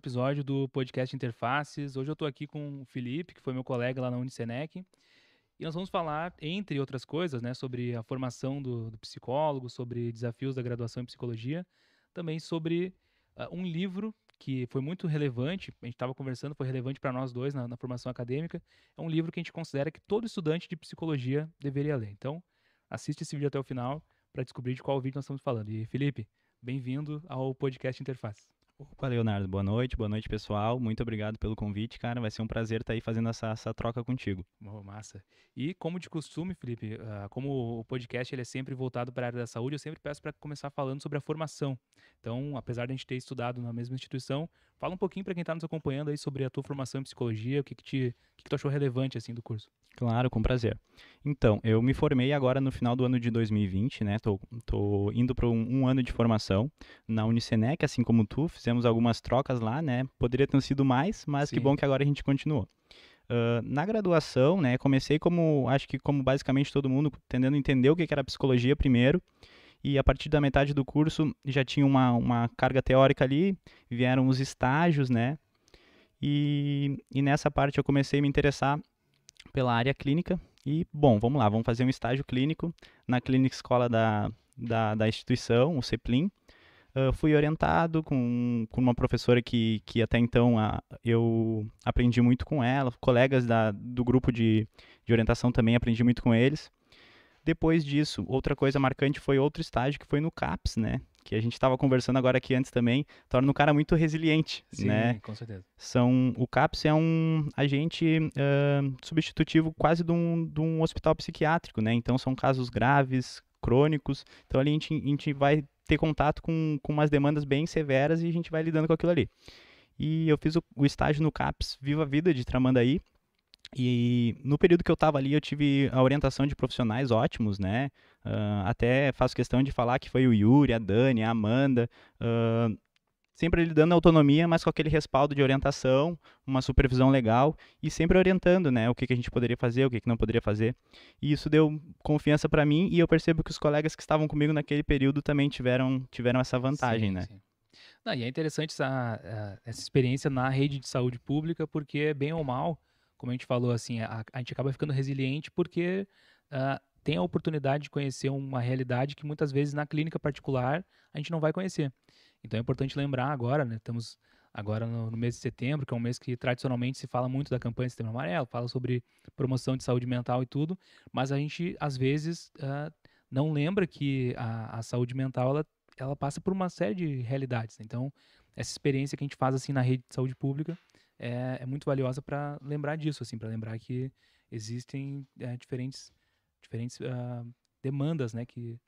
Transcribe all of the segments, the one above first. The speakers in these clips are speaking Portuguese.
episódio do podcast Interfaces. Hoje eu estou aqui com o Felipe, que foi meu colega lá na Unicenec. E nós vamos falar, entre outras coisas, né, sobre a formação do, do psicólogo, sobre desafios da graduação em psicologia, também sobre uh, um livro que foi muito relevante, a gente estava conversando, foi relevante para nós dois na, na, formação acadêmica. É um livro que a gente considera que todo estudante de psicologia deveria ler. Então, assiste esse vídeo até o final para descobrir de qual vídeo nós estamos falando. E, Felipe, bem-vindo ao podcast Interfaces. Opa, Leonardo, boa noite, boa noite, pessoal. Muito obrigado pelo convite, cara. Vai ser um prazer estar tá aí fazendo essa, essa troca contigo. Oh, massa. E como de costume, Felipe, uh, como o podcast ele é sempre voltado para a área da saúde, eu sempre peço para começar falando sobre a formação. Então, apesar de a gente ter estudado na mesma instituição, fala um pouquinho para quem está nos acompanhando aí sobre a tua formação em psicologia, o que, que, te, o que, que tu achou relevante assim do curso. Claro, com prazer. Então, eu me formei agora no final do ano de 2020, né? Tô, tô indo para um, um ano de formação na Unicenec, assim como tu, fizemos fizemos algumas trocas lá, né? Poderia ter sido mais, mas Sim. que bom que agora a gente continuou. Uh, na graduação, né, comecei como, acho que como basicamente todo mundo, tentando entender o que era psicologia primeiro, e a partir da metade do curso já tinha uma, uma carga teórica ali, vieram os estágios, né, e, e nessa parte eu comecei a me interessar pela área clínica, e bom, vamos lá, vamos fazer um estágio clínico na clínica escola da, da, da instituição, o CEPLIN, Uh, fui orientado com, com uma professora que, que até então a, eu aprendi muito com ela, colegas da, do grupo de, de orientação também aprendi muito com eles. Depois disso, outra coisa marcante foi outro estágio que foi no CAPS, né? Que a gente estava conversando agora aqui antes também, torna o cara muito resiliente, Sim, né? com certeza. São, o CAPS é um agente uh, substitutivo quase de um, de um hospital psiquiátrico, né? Então são casos graves, crônicos, então ali a gente, a gente vai ter contato com, com umas demandas bem severas e a gente vai lidando com aquilo ali. E eu fiz o, o estágio no CAPS Viva Vida de Tramandaí. E no período que eu estava ali, eu tive a orientação de profissionais ótimos, né? Uh, até faço questão de falar que foi o Yuri, a Dani, a Amanda. Uh, sempre lhe dando autonomia, mas com aquele respaldo de orientação, uma supervisão legal e sempre orientando, né, o que, que a gente poderia fazer, o que, que não poderia fazer. E isso deu confiança para mim e eu percebo que os colegas que estavam comigo naquele período também tiveram, tiveram essa vantagem, sim, né. Sim. Não, e é interessante essa, essa experiência na rede de saúde pública, porque bem ou mal, como a gente falou, assim, a, a gente acaba ficando resiliente porque uh, tem a oportunidade de conhecer uma realidade que muitas vezes na clínica particular a gente não vai conhecer. Então é importante lembrar agora, né? Estamos agora no, no, mês de setembro, que é um mês que tradicionalmente se fala muito da campanha do Setembro Amarelo, fala sobre promoção de saúde mental e tudo, mas a gente às vezes uh, não lembra que a, a saúde mental ela, ela, passa por uma série de realidades. Né? Então essa experiência que a gente faz assim na rede de saúde pública é, é muito valiosa para lembrar disso, assim, para lembrar que existem é, diferentes diferentes uh, demandas, né, que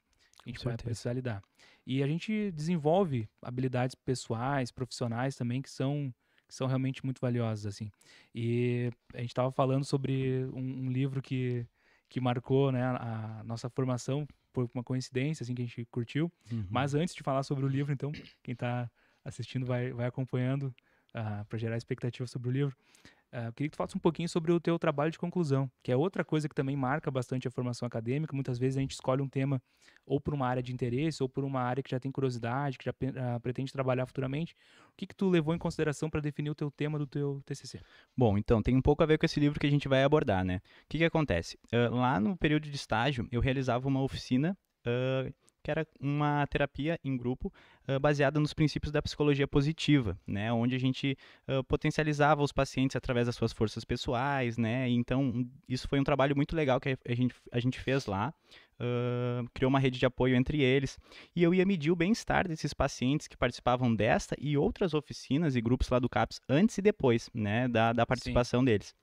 a gente vai precisar lidar. E a gente desenvolve habilidades pessoais, profissionais também, que são, que são realmente muito valiosas, assim. E a gente estava falando sobre um, um, livro que, que marcou né, a, a nossa formação, por uma coincidência, assim, que a gente curtiu. Uhum. Mas antes de falar sobre o livro, então, quem está assistindo vai, vai acompanhando uh, ah, para gerar expectativa sobre o livro. Uh, queria que tu falasse um pouquinho sobre o teu trabalho de conclusão, que é outra coisa que também marca bastante a formação acadêmica. Muitas vezes a gente escolhe um tema ou por uma área de interesse ou por uma área que já tem curiosidade, que já uh, pretende trabalhar futuramente. O que que tu levou em consideração para definir o teu tema do teu TCC? Bom, então tem um pouco a ver com esse livro que a gente vai abordar, né? O que que acontece? Uh, lá no período de estágio eu realizava uma oficina Uh, que era uma terapia em grupo uh, baseada nos princípios da psicologia positiva, né, onde a gente uh, potencializava os pacientes através das suas forças pessoais, né, então isso foi um trabalho muito legal que a gente, a gente fez lá, uh, criou uma rede de apoio entre eles, e eu ia medir o bem-estar desses pacientes que participavam desta e outras oficinas e grupos lá do CAPS antes e depois, né, da, da participação Sim. deles.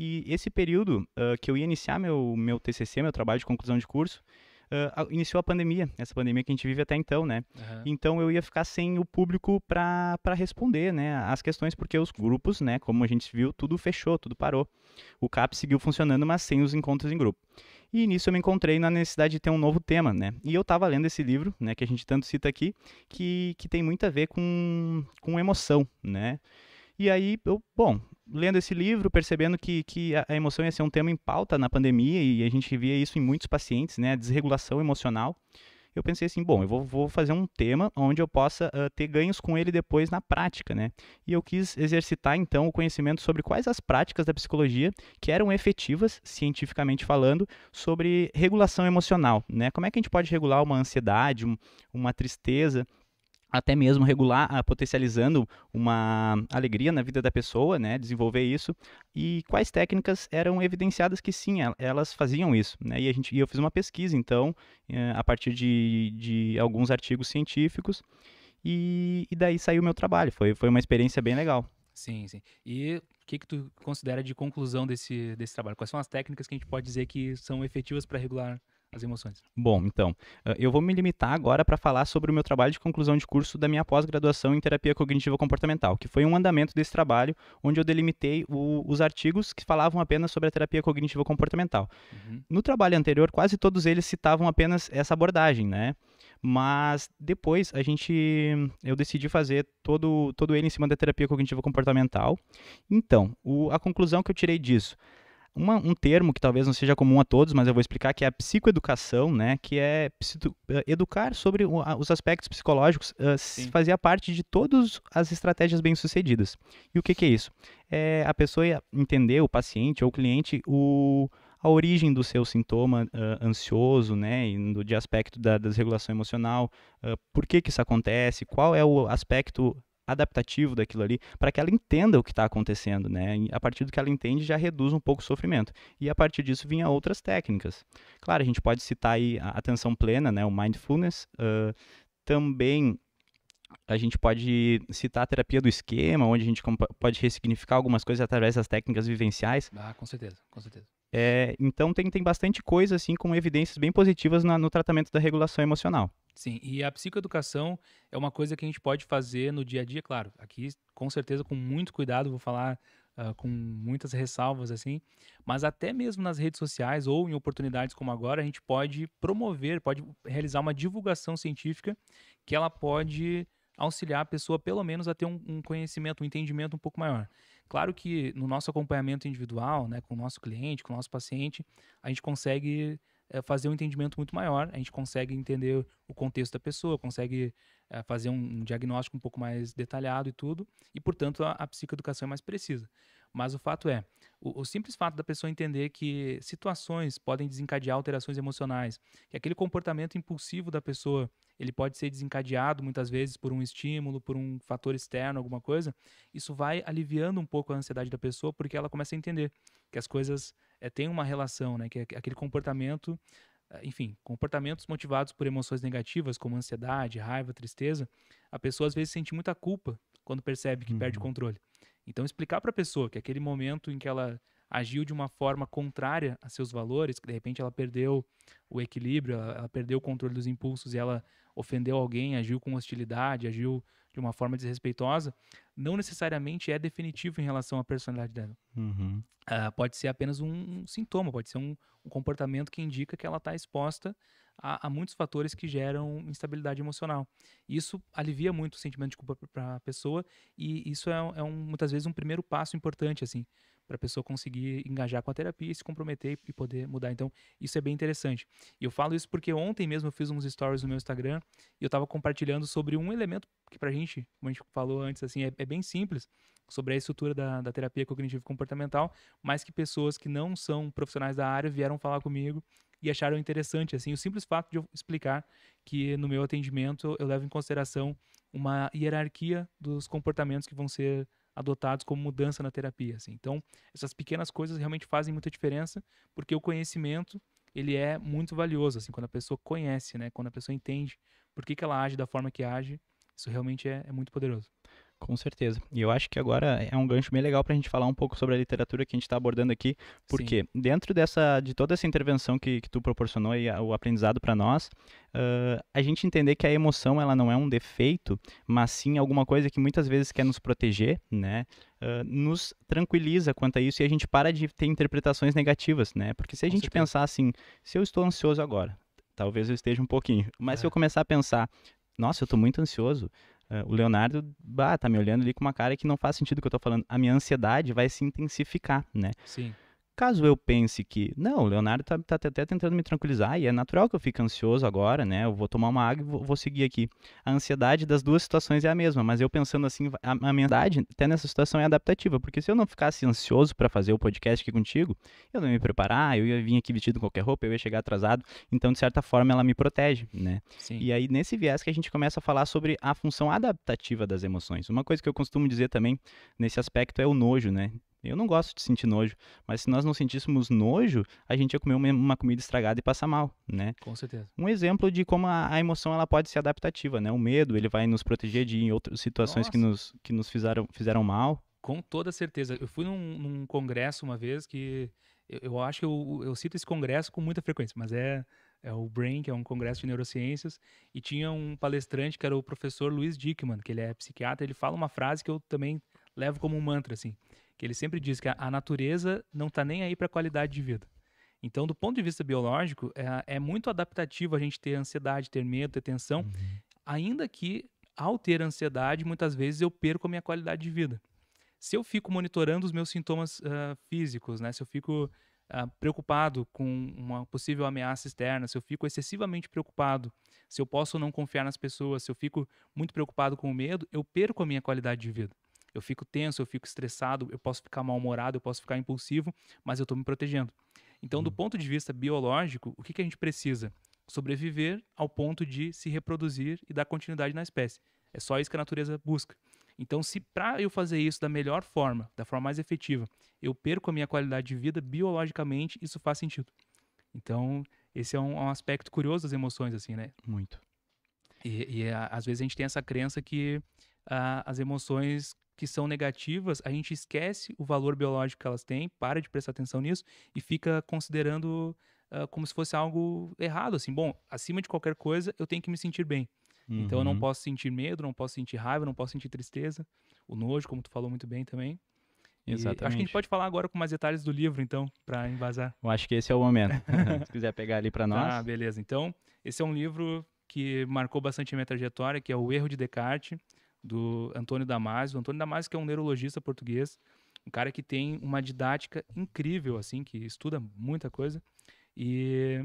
E esse período uh, que eu ia iniciar meu, meu TCC, meu trabalho de conclusão de curso, uh, iniciou a pandemia, essa pandemia que a gente vive até então, né? Uhum. Então eu ia ficar sem o público para responder, né, as questões, porque os grupos, né, como a gente viu, tudo fechou, tudo parou. O CAP seguiu funcionando, mas sem os encontros em grupo. E nisso eu me encontrei na necessidade de ter um novo tema, né? E eu estava lendo esse livro, né, que a gente tanto cita aqui, que, que tem muito a ver com, com emoção, né? E aí eu, bom, lendo esse livro, percebendo que, que a emoção ia ser um tema em pauta na pandemia e a gente via isso em muitos pacientes, né? A desregulação emocional. Eu pensei assim, bom, eu vou, vou fazer um tema onde eu possa uh, ter ganhos com ele depois na prática, né? E eu quis exercitar então o conhecimento sobre quais as práticas da psicologia que eram efetivas, cientificamente falando, sobre regulação emocional, né? Como é que a gente pode regular uma ansiedade, um, uma tristeza? até mesmo regular, ah, potencializando uma alegria na vida da pessoa, né, desenvolver isso, e quais técnicas eram evidenciadas que sim, elas faziam isso, né, e, a gente, e eu fiz uma pesquisa, então, eh, a partir de, de alguns artigos científicos, e, e daí saiu o meu trabalho, foi, foi uma experiência bem legal. Sim, sim. E o que, que tu considera de conclusão desse, desse trabalho? Quais são as técnicas que a gente pode dizer que são efetivas para regular as emoções. Bom, então, eh, eu vou me limitar agora para falar sobre o meu trabalho de conclusão de curso da minha pós-graduação em terapia cognitiva comportamental, que foi um andamento desse trabalho onde eu delimitei o, os artigos que falavam apenas sobre a terapia cognitiva comportamental. Uhum. No trabalho anterior, quase todos eles citavam apenas essa abordagem, né? Mas depois a gente eu decidi fazer todo todo ele em cima da terapia cognitiva comportamental. Então, o, a conclusão que eu tirei disso uma, um termo que talvez não seja comum a todos, mas eu vou explicar, que é a psicoeducação, né? Que é eh, educar sobre os aspectos psicológicos, uh, fazia parte de todas as estratégias bem-sucedidas. E o que, que é isso? É a pessoa entender, o paciente ou o cliente, o, a origem do seu sintoma uh, ansioso, né, de aspecto da desregulação emocional, uh, por que que isso acontece, qual é o aspecto adaptativo daquilo ali, para que ela entenda o que está acontecendo, né? E a partir do que ela entende, já reduz um pouco o sofrimento. E a partir disso vinha outras técnicas. Claro, a gente pode citar aí a atenção plena, né? O mindfulness. Uh, também a gente pode citar a terapia do esquema, onde a gente pode ressignificar algumas coisas através das técnicas vivenciais. Ah, com certeza, com certeza. É, então tem, tem bastante coisa assim com evidências bem positivas na, no tratamento da regulação emocional. Sim, e a psicoeducação é uma coisa que a gente pode fazer no dia a dia, claro. Aqui, com certeza, com muito cuidado, vou falar uh, com muitas ressalvas assim, mas até mesmo nas redes sociais ou em oportunidades como agora, a gente pode promover, pode realizar uma divulgação científica que ela pode auxiliar a pessoa, pelo menos, a ter um, um conhecimento, um entendimento um pouco maior. Claro que no nosso acompanhamento individual, né, com o nosso cliente, com o nosso paciente, a gente consegue é, fazer um entendimento muito maior, a gente consegue entender o contexto da pessoa, consegue é, fazer um, um, diagnóstico um pouco mais detalhado e tudo, e portanto a, a psicoeducação é mais precisa. Mas o fato é, o, o, simples fato da pessoa entender que situações podem desencadear alterações emocionais, que aquele comportamento impulsivo da pessoa ele pode ser desencadeado muitas vezes por um estímulo, por um fator externo, alguma coisa, isso vai aliviando um pouco a ansiedade da pessoa, porque ela começa a entender que as coisas é, têm uma relação, né? que aquele comportamento eh, enfim, comportamentos motivados por emoções negativas, como ansiedade, raiva, tristeza, a pessoa às vezes sente muita culpa quando percebe que uhum. perde o uhum. controle. Então, explicar para a pessoa que aquele momento em que ela agiu de uma forma contrária a seus valores, que de repente ela perdeu o equilíbrio, ela, ela perdeu o controle dos impulsos e ela ofendeu alguém, agiu com hostilidade, agiu de uma forma desrespeitosa, não necessariamente é definitivo em relação à personalidade dela. Uhum. Uh, pode ser apenas um, um sintoma, pode ser um, um comportamento que indica que ela está exposta há, há muitos fatores que geram instabilidade emocional. Isso alivia muito o sentimento de culpa para a pessoa e isso é, é um, muitas vezes um primeiro passo importante, assim, para a pessoa conseguir engajar com a terapia, se comprometer e poder mudar. Então, isso é bem interessante. E eu falo isso porque ontem mesmo eu fiz uns stories no meu Instagram e eu estava compartilhando sobre um elemento que para a gente, como a gente falou antes, assim, é, é bem simples, sobre a estrutura da, da terapia cognitivo-comportamental, mas que pessoas que não são profissionais da área vieram falar comigo e acharam interessante assim o simples fato de eu explicar que no meu atendimento eu levo em consideração uma hierarquia dos comportamentos que vão ser adotados como mudança na terapia assim. Então, essas pequenas coisas realmente fazem muita diferença, porque o conhecimento ele é muito valioso assim, quando a pessoa conhece, né? Quando a pessoa entende por que, que ela age da forma que age, isso realmente é, é muito poderoso. Com certeza. E eu acho que agora é um gancho bem legal para a gente falar um pouco sobre a literatura que a gente está abordando aqui, porque Sim. dentro dessa, de toda essa intervenção que, que tu proporcionou e o aprendizado para nós, Uh, a gente entender que a emoção ela não é um defeito, mas sim alguma coisa que muitas vezes quer nos proteger, né? Uh, nos tranquiliza quanto a isso e a gente para de ter interpretações negativas, né? Porque se a Com gente certeza. pensar assim, se eu estou ansioso agora, talvez eu esteja um pouquinho, mas é. se eu é. começar a pensar, nossa, eu estou muito ansioso, Uh, o Leonardo, bah, tá me olhando ali com uma cara que não faz sentido o que eu tô falando. A minha ansiedade vai se intensificar, né? Sim. Caso eu pense que, não, o Leonardo tá, tá, até tentando me tranquilizar e é natural que eu fique ansioso agora, né? Eu vou tomar uma água e vou, vou seguir aqui. A ansiedade das duas situações é a mesma, mas eu pensando assim, a, a minha ansiedade até nessa situação é adaptativa, porque se eu não ficasse ansioso para fazer o podcast aqui contigo, eu não ia me preparar, eu ia vir aqui vestido com qualquer roupa, eu ia chegar atrasado, então de certa forma ela me protege, né? Sim. E aí nesse viés que a gente começa a falar sobre a função adaptativa das emoções. Uma coisa que eu costumo dizer também nesse aspecto é o nojo, né? Eu não gosto de sentir nojo, mas se nós não sentíssemos nojo, a gente ia comer uma, comida estragada e passar mal, né? Com certeza. Um exemplo de como a, emoção ela pode ser adaptativa, né? O medo, ele vai nos proteger de outras situações que nos, que nos fizeram, fizeram mal. Com toda certeza. Eu fui num, num congresso uma vez que eu, eu acho que eu, eu cito esse congresso com muita frequência, mas é é o Brain, que é um congresso de neurociências, e tinha um palestrante que era o professor Luiz Dickman, que ele é psiquiatra, ele fala uma frase que eu também levo como um mantra, assim, que ele sempre diz que a, a natureza não está nem aí para a qualidade de vida. Então, do ponto de vista biológico, é, é, muito adaptativo a gente ter ansiedade, ter medo, ter tensão, uhum. ainda que ao ter ansiedade, muitas vezes eu perco a minha qualidade de vida. Se eu fico monitorando os meus sintomas uh, físicos, né? Se eu fico Uh, preocupado com uma possível ameaça externa, se eu fico excessivamente preocupado, se eu posso ou não confiar nas pessoas, se eu fico muito preocupado com o medo, eu perco a minha qualidade de vida eu fico tenso, eu fico estressado, eu posso ficar mal-humorado, eu posso ficar impulsivo, mas eu estou me protegendo. Então, do uhum. ponto de vista biológico, o que, que a gente precisa? Sobreviver ao ponto de se reproduzir e dar continuidade na espécie. É só isso que a natureza busca. Então, se para eu fazer isso da melhor forma, da forma mais efetiva, eu perco a minha qualidade de vida biologicamente, isso faz sentido. Então, esse é um, é um aspecto curioso das emoções, assim, né? Muito. E, e a, às vezes a gente tem essa crença que a, ah, as emoções que são negativas, a gente esquece o valor biológico que elas têm, para de prestar atenção nisso e fica considerando uh, como se fosse algo errado, assim, bom, acima de qualquer coisa, eu tenho que me sentir bem. Uhum. Então eu não uhum. posso sentir medo, não posso sentir raiva, não posso sentir tristeza, o nojo, como tu falou muito bem também. Exatamente. E acho que a gente pode falar agora com mais detalhes do livro, então, para embasar. Eu acho que esse é o momento. Se quiser pegar ali para tá, nós. Ah, beleza. Então, esse é um livro que marcou bastante a minha trajetória, que é O Erro de Descartes do Antônio Damasio. O Antônio Damasio que é um neurologista português, um cara que tem uma didática incrível, assim, que estuda muita coisa. E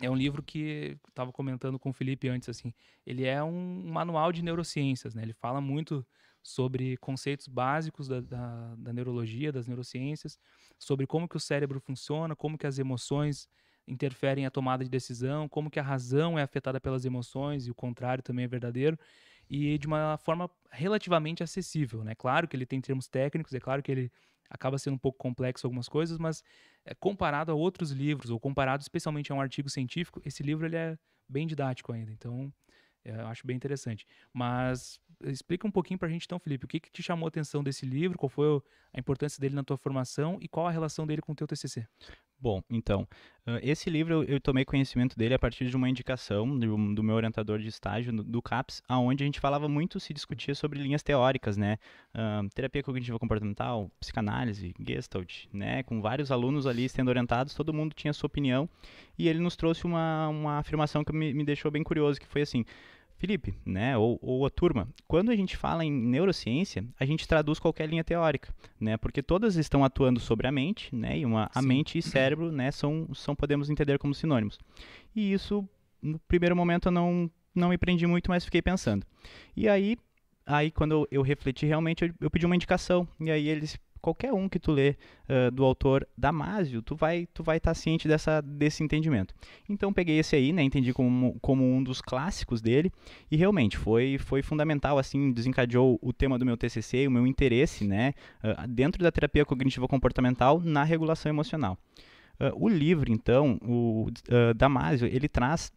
é um livro que estava comentando com o Felipe antes, assim, ele é um manual de neurociências, né? Ele fala muito sobre conceitos básicos da, da, da, neurologia, das neurociências, sobre como que o cérebro funciona, como que as emoções interferem a tomada de decisão, como que a razão é afetada pelas emoções e o contrário também é verdadeiro e de uma forma relativamente acessível, né? Claro que ele tem termos técnicos, é claro que ele acaba sendo um pouco complexo algumas coisas, mas eh, comparado a outros livros, ou comparado especialmente a um artigo científico, esse livro ele é bem didático ainda, então eh, eu acho bem interessante. Mas explica um pouquinho para a gente então, Felipe, o que, que te chamou a atenção desse livro, qual foi a importância dele na tua formação e qual a relação dele com o teu TCC? Bom, então, esse livro eu tomei conhecimento dele a partir de uma indicação do, meu orientador de estágio do CAPS, aonde a gente falava muito, se discutia sobre linhas teóricas, né? Uh, terapia cognitiva comportamental, psicanálise, gestalt, né? Com vários alunos ali sendo orientados, todo mundo tinha sua opinião, e ele nos trouxe uma, uma afirmação que me, me deixou bem curioso, que foi assim, Felipe, né, ou, ou, a turma, quando a gente fala em neurociência, a gente traduz qualquer linha teórica, né, porque todas estão atuando sobre a mente, né, e uma, a mente e cérebro, né, são, são, podemos entender como sinônimos. E isso, no primeiro momento, eu não, não me prendi muito, mas fiquei pensando. E aí, aí quando eu, eu refleti realmente, eu, eu, pedi uma indicação, e aí eles qualquer um que tu lê uh, do autor Damásio, tu vai tu vai estar tá ciente dessa, desse entendimento. Então peguei esse aí, né, entendi como, como um dos clássicos dele e realmente foi foi fundamental assim, desencadeou o tema do meu TCC, o meu interesse, né, uh, dentro da terapia cognitivo comportamental na regulação emocional. Uh, o livro, então, o Damásio, ele traz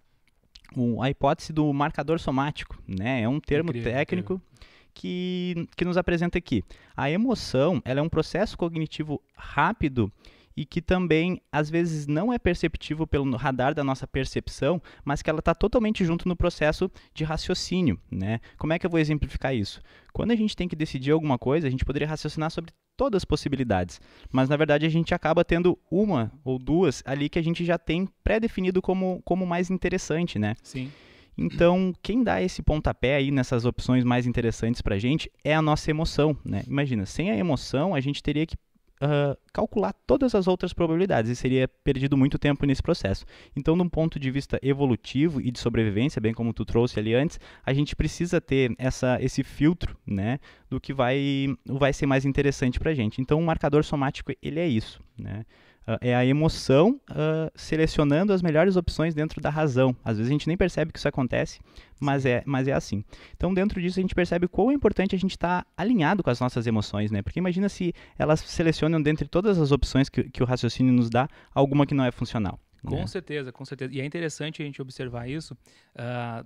a hipótese do marcador somático, né? É um termo incrível, técnico incrível que, que nos apresenta aqui. A emoção ela é um processo cognitivo rápido e que também às vezes não é perceptível pelo radar da nossa percepção, mas que ela está totalmente junto no processo de raciocínio, né? Como é que eu vou exemplificar isso? Quando a gente tem que decidir alguma coisa, a gente poderia raciocinar sobre todas as possibilidades, mas na verdade a gente acaba tendo uma ou duas ali que a gente já tem pré-definido como como mais interessante, né? Sim. Então, quem dá esse pontapé aí nessas opções mais interessantes para a gente é a nossa emoção, né? Imagina, sem a emoção, a gente teria que uh, calcular todas as outras probabilidades e seria perdido muito tempo nesse processo. Então, de um ponto de vista evolutivo e de sobrevivência, bem como tu trouxe ali antes, a gente precisa ter essa, esse filtro, né, do que vai, vai ser mais interessante para a gente. Então, o marcador somático, ele é isso, né? Ah, é a emoção uh, selecionando as melhores opções dentro da razão. Às vezes a gente nem percebe que isso acontece, mas é, mas é assim. Então, dentro disso, a gente percebe quão é importante a gente estar tá alinhado com as nossas emoções, né? Porque imagina se elas selecionam dentre todas as opções que, que o raciocínio nos dá, alguma que não é funcional. Com né? certeza, com certeza. E é interessante a gente observar isso.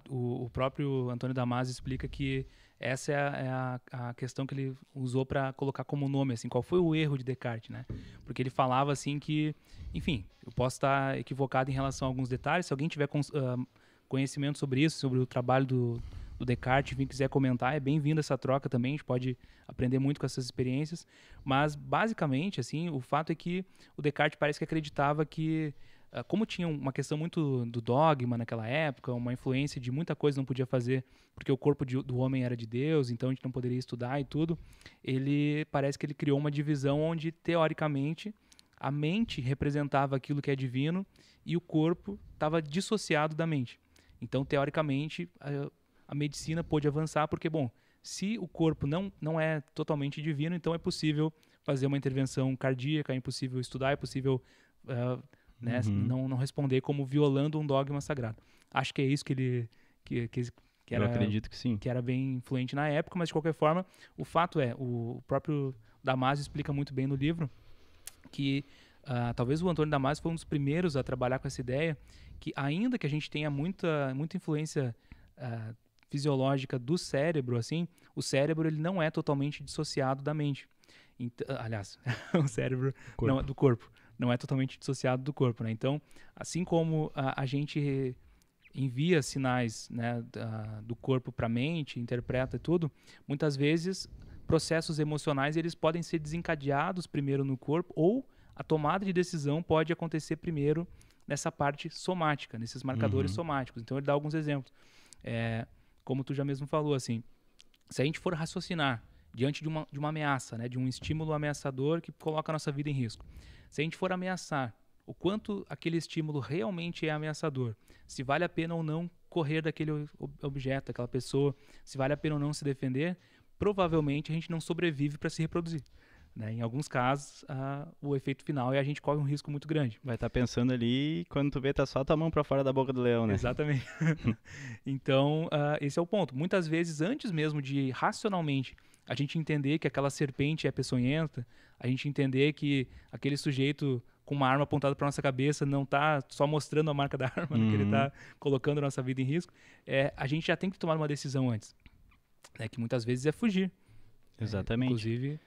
Uh, o, o próprio Antônio Damasio explica que essa é a, é a, a questão que ele usou para colocar como nome, assim, qual foi o erro de Descartes, né? Porque ele falava, assim, que, enfim, eu posso estar equivocado em relação a alguns detalhes, se alguém tiver uh, conhecimento sobre isso, sobre o trabalho do, do Descartes, quem quiser comentar, é bem-vindo essa troca também, a gente pode aprender muito com essas experiências, mas, basicamente, assim, o fato é que o Descartes parece que acreditava que ah, como tinha uma questão muito do dogma naquela época, uma influência de muita coisa não podia fazer, porque o corpo de, do homem era de Deus, então a gente não poderia estudar e tudo, ele parece que ele criou uma divisão onde, teoricamente, a mente representava aquilo que é divino e o corpo estava dissociado da mente. Então, teoricamente, a, a medicina pôde avançar, porque, bom, se o corpo não, não é totalmente divino, então é possível fazer uma intervenção cardíaca, é possível estudar, é possível. Uh, né? Uhum. Não, não responder como violando um dogma sagrado. Acho que é isso que ele que, que, que era, Eu acredito que sim. Que era bem influente na época, mas de qualquer forma, o fato é, o próprio Damasio explica muito bem no livro que uh, talvez o Antônio Damasio foi um dos primeiros a trabalhar com essa ideia que ainda que a gente tenha muita, muita influência uh, fisiológica do cérebro, assim, o cérebro ele não é totalmente dissociado da mente. Então, aliás, o cérebro é corpo. Não, do corpo não é totalmente dissociado do corpo, né? Então, assim como a, a gente envia sinais né, da, do corpo para a mente, interpreta tudo, muitas vezes processos emocionais eles podem ser desencadeados primeiro no corpo ou a tomada de decisão pode acontecer primeiro nessa parte somática, nesses marcadores uhum. somáticos. Então ele dá alguns exemplos. É, como tu já mesmo falou, assim, se a gente for raciocinar diante de uma, de uma ameaça, né, de um estímulo ameaçador que coloca a nossa vida em risco, se a gente for ameaçar, o quanto aquele estímulo realmente é ameaçador, se vale a pena ou não correr daquele objeto, daquela pessoa, se vale a pena ou não se defender, provavelmente a gente não sobrevive para se reproduzir. Né? Em alguns casos, uh, o efeito final é a gente corre um risco muito grande. Vai estar tá pensando ali quando tu vê, tá só a tua mão para fora da boca do leão, né? Exatamente. então, uh, esse é o ponto. Muitas vezes, antes mesmo de racionalmente a gente entender que aquela serpente é peçonhenta, a gente entender que aquele sujeito com uma arma apontada para nossa cabeça não está só mostrando a marca da arma, uhum. que ele está uhum. colocando a nossa vida em risco, é, a gente já tem que tomar uma decisão antes, né, que muitas vezes é fugir. É, Exatamente. É, inclusive...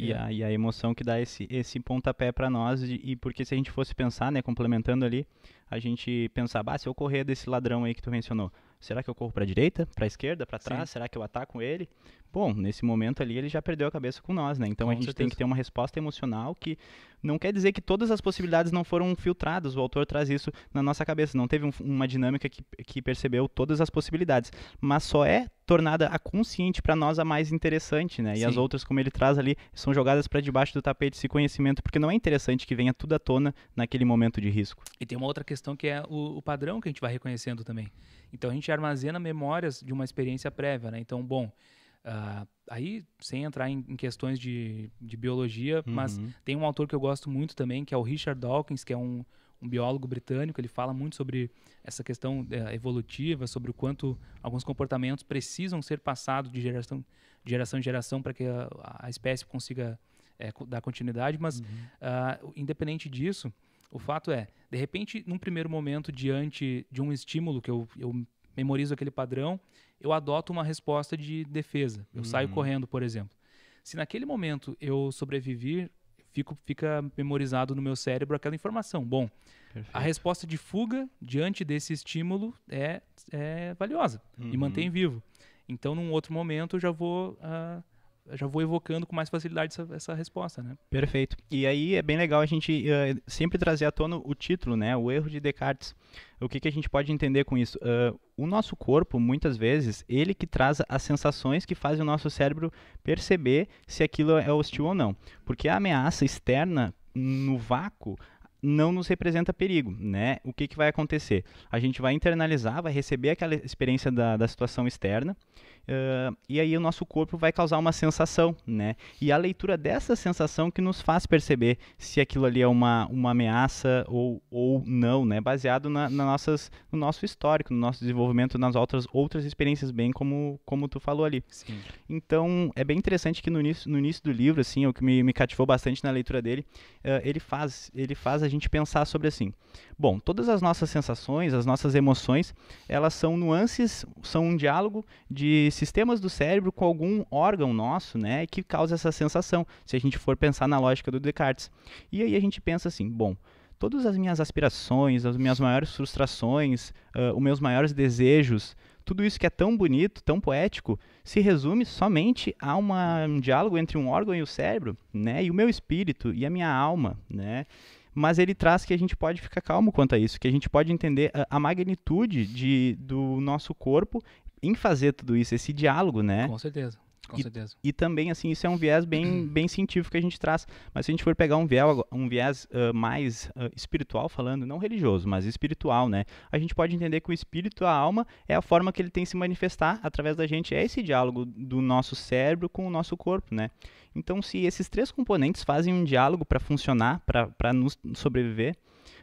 E é. a, e a, emoção que dá esse, esse pontapé para nós, de, e porque se a gente fosse pensar, né, complementando ali, a gente pensar, ah, se eu correr desse ladrão aí que tu mencionou, Será que eu corro para a direita, para a esquerda, para trás? Sim. Será que eu ataco ele? Bom, nesse momento ali ele já perdeu a cabeça com nós, né? Então com a gente certeza. tem que ter uma resposta emocional que não quer dizer que todas as possibilidades não foram filtradas. O autor traz isso na nossa cabeça. Não teve um, uma dinâmica que, que percebeu todas as possibilidades, mas só é tornada a consciente para nós a mais interessante, né? Sim. E as outras, como ele traz ali, são jogadas para debaixo do tapete esse conhecimento, porque não é interessante que venha tudo à tona naquele momento de risco. E tem uma outra questão que é o, o padrão que a gente vai reconhecendo também. Então a gente armazena memórias de uma experiência prévia, né? Então, bom, uh, aí sem entrar em, em questões de, de biologia, uhum. mas tem um autor que eu gosto muito também, que é o Richard Dawkins, que é um, um biólogo britânico, ele fala muito sobre essa questão eh, evolutiva, sobre o quanto alguns comportamentos precisam ser passados de geração, de geração em geração para que a, a, espécie consiga é, dar continuidade, mas uhum. uh, independente disso, o fato é, de repente, num primeiro momento, diante de um estímulo que eu, eu memorizo aquele padrão, eu adoto uma resposta de defesa. Eu uhum. saio correndo, por exemplo. Se naquele momento eu sobreviver, fico, fica memorizado no meu cérebro aquela informação. Bom, Perfeito. a resposta de fuga diante desse estímulo é, é valiosa, uhum. mantém vivo. Então, num outro momento, eu já vou. Uh, já vou evocando com mais facilidade essa, essa resposta, né? Perfeito. E aí é bem legal a gente uh, sempre trazer à tona o título, né? O erro de Descartes. O que, que a gente pode entender com isso? Uh, o nosso corpo, muitas vezes, ele que traz as sensações que fazem o nosso cérebro perceber se aquilo é hostil ou não. Porque a ameaça externa, no vácuo, não nos representa perigo, né? O que, que vai acontecer? A gente vai internalizar, vai receber aquela experiência da, da situação externa Uh, e aí o nosso corpo vai causar uma sensação, né? E a leitura dessa sensação que nos faz perceber se aquilo ali é uma, uma ameaça ou, ou não, né? Baseado na, na nossas, no nosso histórico, no nosso desenvolvimento, nas outras, outras experiências, bem como, como tu falou ali. Sim. Então, é bem interessante que no início, no início do livro, assim, o que me, me cativou bastante na leitura dele, uh, ele, faz, ele faz a gente pensar sobre assim... Bom, todas as nossas sensações, as nossas emoções, elas são nuances, são um diálogo de sistemas do cérebro com algum órgão nosso, né, que causa essa sensação, se a gente for pensar na lógica do Descartes. E aí a gente pensa assim, bom, todas as minhas aspirações, as minhas maiores frustrações, uh, os meus maiores desejos, tudo isso que é tão bonito, tão poético, se resume somente a uma, um diálogo entre um órgão e o cérebro, né? E o meu espírito e a minha alma, né? mas ele traz que a gente pode ficar calmo quanto a isso, que a gente pode entender a, a magnitude de, do nosso corpo em fazer tudo isso, esse diálogo, né? Com certeza. Com e, certeza. E também, assim, isso é um viés bem, bem científico que a gente traz. Mas se a gente for pegar um viés, um viés uh, mais uh, espiritual falando, não religioso, mas espiritual, né? A gente pode entender que o espírito, a alma, é a forma que ele tem se manifestar através da gente. É esse diálogo do nosso cérebro com o nosso corpo, né? Então, se esses três componentes fazem um diálogo para funcionar, para nos sobreviver,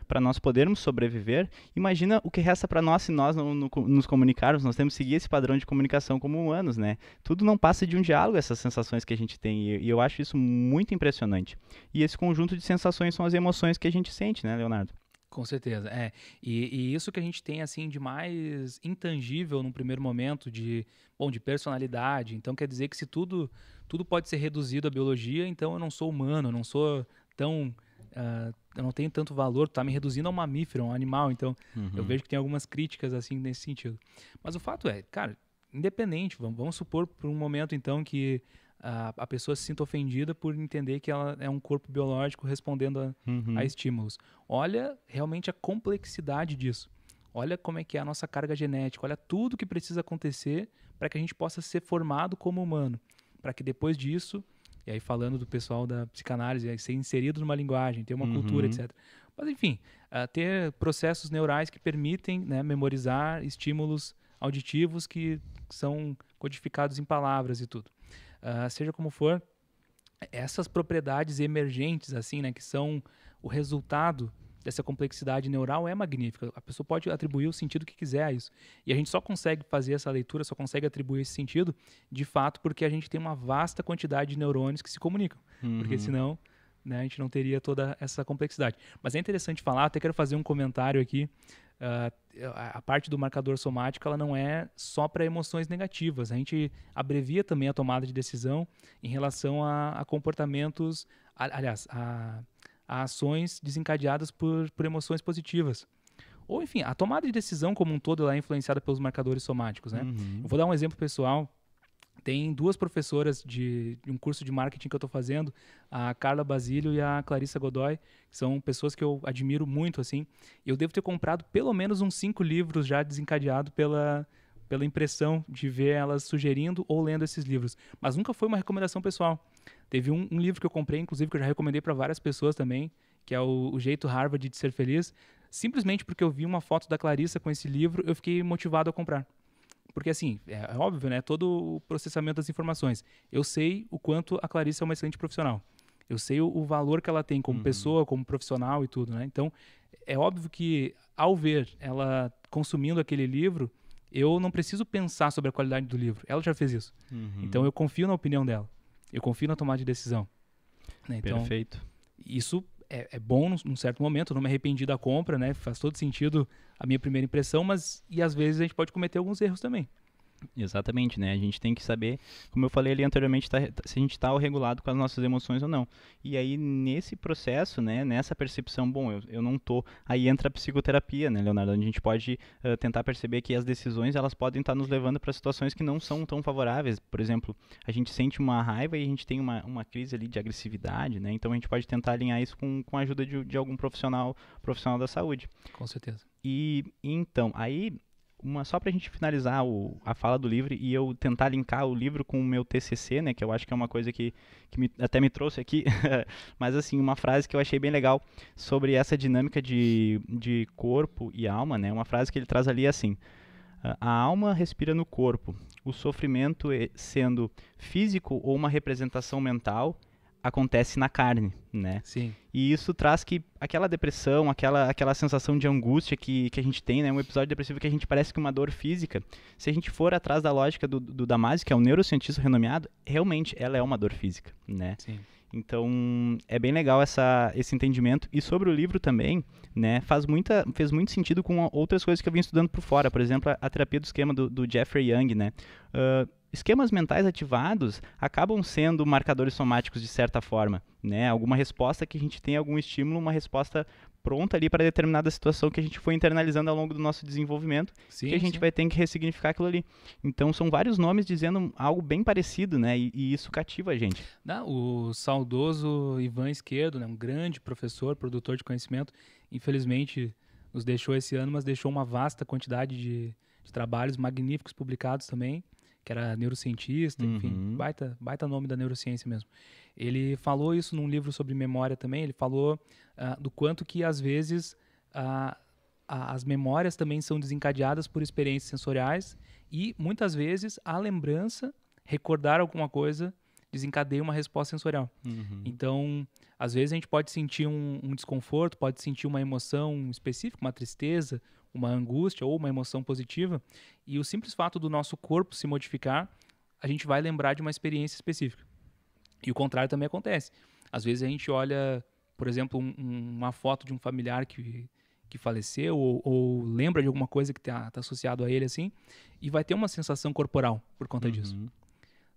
para nós podermos sobreviver, imagina o que resta para nós se nós não no, nos comunicarmos, nós temos que seguir esse padrão de comunicação como humanos, né? Tudo não passa de um diálogo, essas sensações que a gente tem, e, e eu acho isso muito impressionante. E esse conjunto de sensações são as emoções que a gente sente, né, Leonardo? Com certeza, é. E, e, isso que a gente tem, assim, de mais intangível num primeiro momento, de, bom, de personalidade. Então, quer dizer que se tudo, tudo pode ser reduzido à biologia, então eu não sou humano, eu não sou tão. Uh, eu não tenho tanto valor, tu tá me reduzindo a um mamífero, a um animal. Então, uhum. eu vejo que tem algumas críticas assim nesse sentido. Mas o fato é, cara, independente, vamos, vamos supor por um momento então que a, a, pessoa se sinta ofendida por entender que ela é um corpo biológico respondendo a, uhum. a, estímulos. Olha realmente a complexidade disso. Olha como é que é a nossa carga genética. Olha tudo que precisa acontecer para que a gente possa ser formado como humano. Para que depois disso e aí falando do pessoal da psicanálise, aí ser inserido numa linguagem, ter uma uhum. cultura, etc. Mas enfim, uh, ter processos neurais que permitem né, memorizar estímulos auditivos que são codificados em palavras e tudo. Uh, seja como for, essas propriedades emergentes, assim, né, que são o resultado dessa complexidade neural é magnífica. A pessoa pode atribuir o sentido que quiser a isso. E a gente só consegue fazer essa leitura, só consegue atribuir esse sentido, de fato, porque a gente tem uma vasta quantidade de neurônios que se comunicam. Uhum. Porque senão né, a gente não teria toda essa complexidade. Mas é interessante falar, até quero fazer um comentário aqui. Uh, a parte do marcador somático ela não é só para emoções negativas. A gente abrevia também a tomada de decisão em relação a, a comportamentos, aliás, a a ações desencadeadas por, por emoções positivas. Ou, enfim, a tomada de decisão como um todo é influenciada pelos marcadores somáticos. Né? Uhum. Eu vou dar um exemplo pessoal. Tem duas professoras de, de um curso de marketing que eu estou fazendo, a Carla Basílio e a Clarissa Godoy, que são pessoas que eu admiro muito. assim. Eu devo ter comprado pelo menos uns cinco livros já desencadeado pela, pela impressão de ver elas sugerindo ou lendo esses livros. Mas nunca foi uma recomendação pessoal. Teve um, um, livro que eu comprei, inclusive, que eu já recomendei para várias pessoas também, que é o, o, Jeito Harvard de Ser Feliz. Simplesmente porque eu vi uma foto da Clarissa com esse livro, eu fiquei motivado a comprar. Porque, assim, é, é óbvio, né? Todo o processamento das informações. Eu sei o quanto a Clarissa é uma excelente profissional. Eu sei o, o valor que ela tem como uhum. pessoa, como profissional e tudo, né? Então, é óbvio que, ao ver ela consumindo aquele livro, eu não preciso pensar sobre a qualidade do livro. Ela já fez isso. Uhum. Então, eu confio na opinião dela. Eu confio na tomada de decisão. Né? Então, Perfeito. Isso é, é, bom num, certo momento, não me arrependi da compra, né? Faz todo sentido a minha primeira impressão, mas e às vezes a gente pode cometer alguns erros também. Exatamente, né? A gente tem que saber, como eu falei ali anteriormente, tá, tá se a gente está regulado com as nossas emoções ou não. E aí, nesse processo, né, nessa percepção, bom, eu, eu não tô, aí entra a psicoterapia, né, Leonardo? a gente pode uh, tentar perceber que as decisões, elas podem estar tá nos levando para situações que não são tão favoráveis. Por exemplo, a gente sente uma raiva e a gente tem uma, uma crise ali de agressividade, né? Então, a gente pode tentar alinhar isso com, com a ajuda de, de algum profissional, profissional da saúde. Com certeza. E então, aí uma só a gente finalizar o, a fala do livro e eu tentar linkar o livro com o meu TCC, né, que eu acho que é uma coisa que, que me, até me trouxe aqui, mas assim, uma frase que eu achei bem legal sobre essa dinâmica de, de corpo e alma, né, uma frase que ele traz ali é assim, a alma respira no corpo, o sofrimento eh, sendo físico ou uma representação mental, acontece na carne, né? Sim. E isso traz que aquela depressão, aquela, aquela sensação de angústia que, que a gente tem, né? Um episódio depressivo que a gente parece que uma dor física. Se a gente for atrás da lógica do, do Damasio, que é um neurocientista renomeado, realmente ela é uma dor física, né? Sim. Então, é bem legal essa, esse entendimento. E sobre o livro também, né, faz muita, fez muito sentido com outras coisas que eu vim estudando por fora. Por exemplo, a, a terapia do esquema do, do Jeffrey Young, né? Uh, esquemas mentais ativados acabam sendo marcadores somáticos de certa forma, né? Alguma resposta que a gente tem, algum estímulo, uma resposta pronta ali para determinada situação que a gente foi internalizando ao longo do nosso desenvolvimento, sim, que a gente sim. vai ter que ressignificar aquilo ali. Então são vários nomes dizendo algo bem parecido, né? E, e isso cativa a gente. Não, o saudoso Ivan Esquerdo, né? um grande professor, produtor de conhecimento, infelizmente nos deixou esse ano, mas deixou uma vasta quantidade de, de trabalhos magníficos publicados também que era neurocientista, enfim, uhum. baita, baita nome da neurociência mesmo. Ele falou isso num livro sobre memória também, ele falou uh, do quanto que às vezes uh, as memórias também são desencadeadas por experiências sensoriais e muitas vezes a lembrança, recordar alguma coisa, desencadeia uma resposta sensorial. Uhum. Então, às vezes a gente pode sentir um, um, desconforto, pode sentir uma emoção específica, uma tristeza, uma angústia ou uma emoção positiva, e o simples fato do nosso corpo se modificar, a gente vai lembrar de uma experiência específica. E o contrário também acontece. Às vezes a gente olha, por exemplo, um, uma foto de um familiar que que faleceu ou, ou, lembra de alguma coisa que está tá associado a ele assim e vai ter uma sensação corporal por conta uhum. disso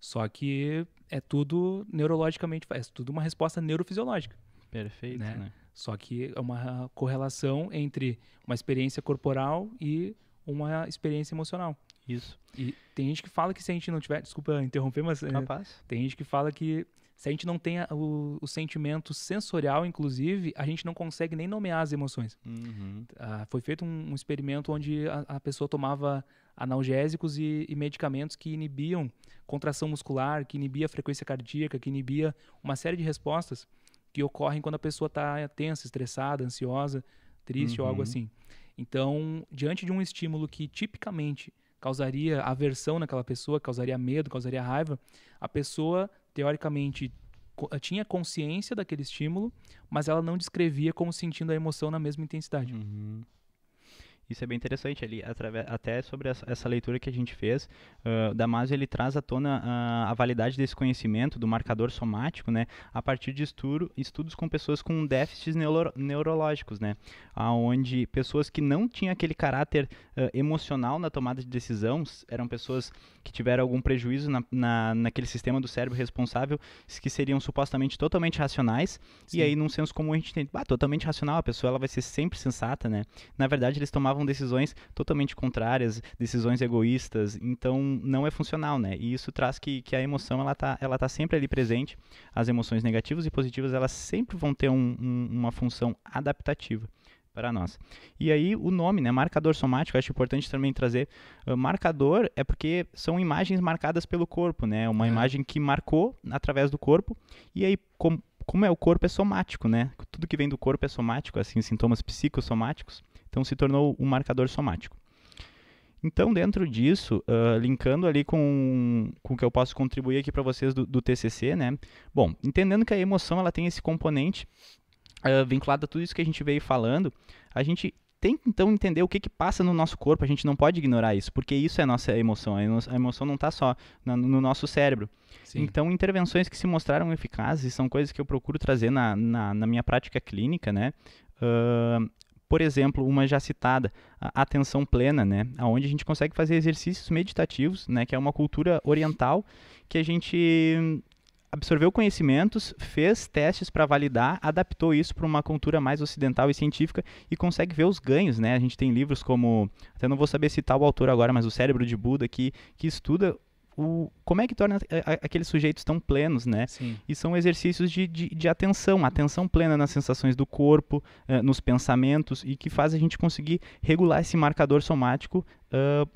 só que é tudo neurologicamente, é tudo uma resposta neurofisiológica. Perfeito, né? né? Só que é uma correlação entre uma experiência corporal e uma experiência emocional. Isso. E tem gente que fala que se a gente não tiver, desculpa interromper, mas é, Capaz. É, tem gente que fala que se a gente não tem o, o, sentimento sensorial, inclusive, a gente não consegue nem nomear as emoções. Uhum. Ah, foi feito um, um experimento onde a, a, pessoa tomava analgésicos e, e, medicamentos que inibiam contração muscular, que inibia frequência cardíaca, que inibia uma série de respostas que ocorrem quando a pessoa está tensa, estressada, ansiosa, triste uhum. ou algo uhum. assim. Então, diante de um estímulo que tipicamente causaria aversão naquela pessoa, causaria medo, causaria raiva, a pessoa, teoricamente, eh, tinha consciência daquele estímulo, mas ela não descrevia como sentindo a emoção na mesma intensidade. Uhum. Isso é bem interessante ali, até sobre essa leitura que a gente fez, uh, Damasio ele traz à tona a, a validade desse conhecimento do marcador somático, né, a partir de estudo, estudos com pessoas com déficits neuro, neurológicos, né, aonde pessoas que não tinham aquele caráter uh, emocional na tomada de decisão, eram pessoas que tiveram algum prejuízo na, na, naquele sistema do cérebro responsável, que seriam supostamente totalmente racionais, Sim. e aí num senso comum a gente tem, ah, totalmente racional, a pessoa ela vai ser sempre sensata, né, na verdade eles tomavam tomavam decisões totalmente contrárias, decisões egoístas, então não é funcional, né? E isso traz que, que a emoção, ela tá, ela tá sempre ali presente, as emoções negativas e positivas, elas sempre vão ter um, um, uma função adaptativa para nós. E aí o nome, né, marcador somático, acho importante também trazer. Uh, marcador é porque são imagens marcadas pelo corpo, né? Uma é. imagem que marcou através do corpo. E aí com, como é o corpo é somático, né? Tudo que vem do corpo é somático, assim, sintomas psicossomáticos. Então se tornou um marcador somático. Então, dentro disso, uh, linkando ali com, com o que eu posso contribuir aqui para vocês do, do, TCC, né? Bom, entendendo que a emoção ela tem esse componente uh, vinculado a tudo isso que a gente veio falando, a gente tem que então entender o que, que passa no nosso corpo, a gente não pode ignorar isso, porque isso é a nossa emoção, a emoção não está só na, no nosso cérebro. Sim. Então, intervenções que se mostraram eficazes são coisas que eu procuro trazer na, na, na minha prática clínica, né? Uh, por exemplo, uma já citada, a atenção plena, né? Onde a gente consegue fazer exercícios meditativos, né? Que é uma cultura oriental que a gente absorveu conhecimentos, fez testes para validar, adaptou isso para uma cultura mais ocidental e científica e consegue ver os ganhos, né? A gente tem livros como, até não vou saber citar o autor agora, mas o Cérebro de Buda que que estuda o, como é que torna a, é, a, aqueles sujeitos tão plenos, né? Sim. E são exercícios de, de, de, atenção, atenção plena nas sensações do corpo, uh, nos pensamentos, e que faz a gente conseguir regular esse marcador somático uh,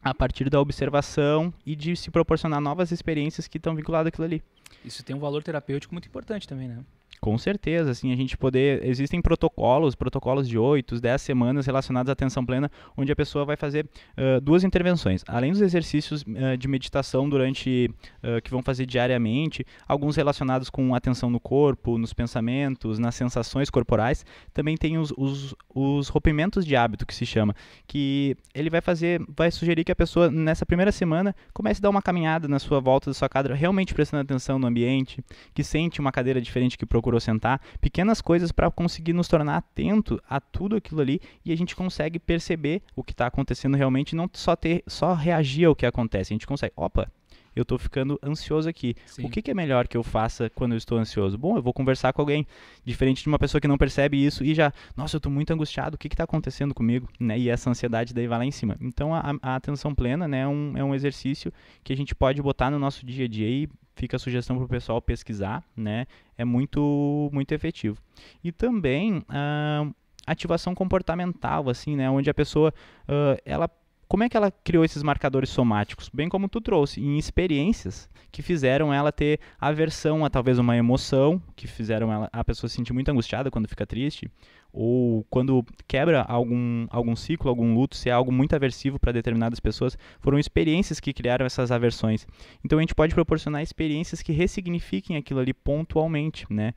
a partir da observação e de se proporcionar novas experiências que estão vinculadas àquilo ali. Isso tem um valor terapêutico muito importante também, né? Com certeza, assim, a gente poder. Existem protocolos, protocolos de 8, 10 semanas relacionados à atenção plena, onde a pessoa vai fazer uh, duas intervenções. Além dos exercícios uh, de meditação durante. Uh, que vão fazer diariamente, alguns relacionados com atenção no corpo, nos pensamentos, nas sensações corporais, também tem os, os, os rompimentos de hábito que se chama. Que ele vai fazer, vai sugerir que a pessoa, nessa primeira semana, comece a dar uma caminhada na sua volta da sua casa, realmente prestando atenção no ambiente, que sente uma cadeira diferente que procura procurou sentar, pequenas coisas para conseguir nos tornar atento a tudo aquilo ali e a gente consegue perceber o que está acontecendo realmente, não só ter, só reagir ao que acontece. A gente consegue, opa, eu estou ficando ansioso aqui. Sim. O que, que, é melhor que eu faça quando eu estou ansioso? Bom, eu vou conversar com alguém, diferente de uma pessoa que não percebe isso e já, nossa, eu estou muito angustiado, o que está acontecendo comigo? Né? E essa ansiedade daí vai lá em cima. Então, a, a atenção plena né, é um, é um exercício que a gente pode botar no nosso dia a dia e fica a sugestão para o pessoal pesquisar, né? É muito, muito efetivo. E também uh, ativação comportamental, assim, né? Onde a pessoa, uh, ela como é que ela criou esses marcadores somáticos? Bem como tu trouxe, em experiências que fizeram ela ter aversão a talvez uma emoção, que fizeram ela, a pessoa se sentir muito angustiada quando fica triste, ou quando quebra algum, algum ciclo, algum luto, se é algo muito aversivo para determinadas pessoas, foram experiências que criaram essas aversões. Então a gente pode proporcionar experiências que ressignifiquem aquilo ali pontualmente, né?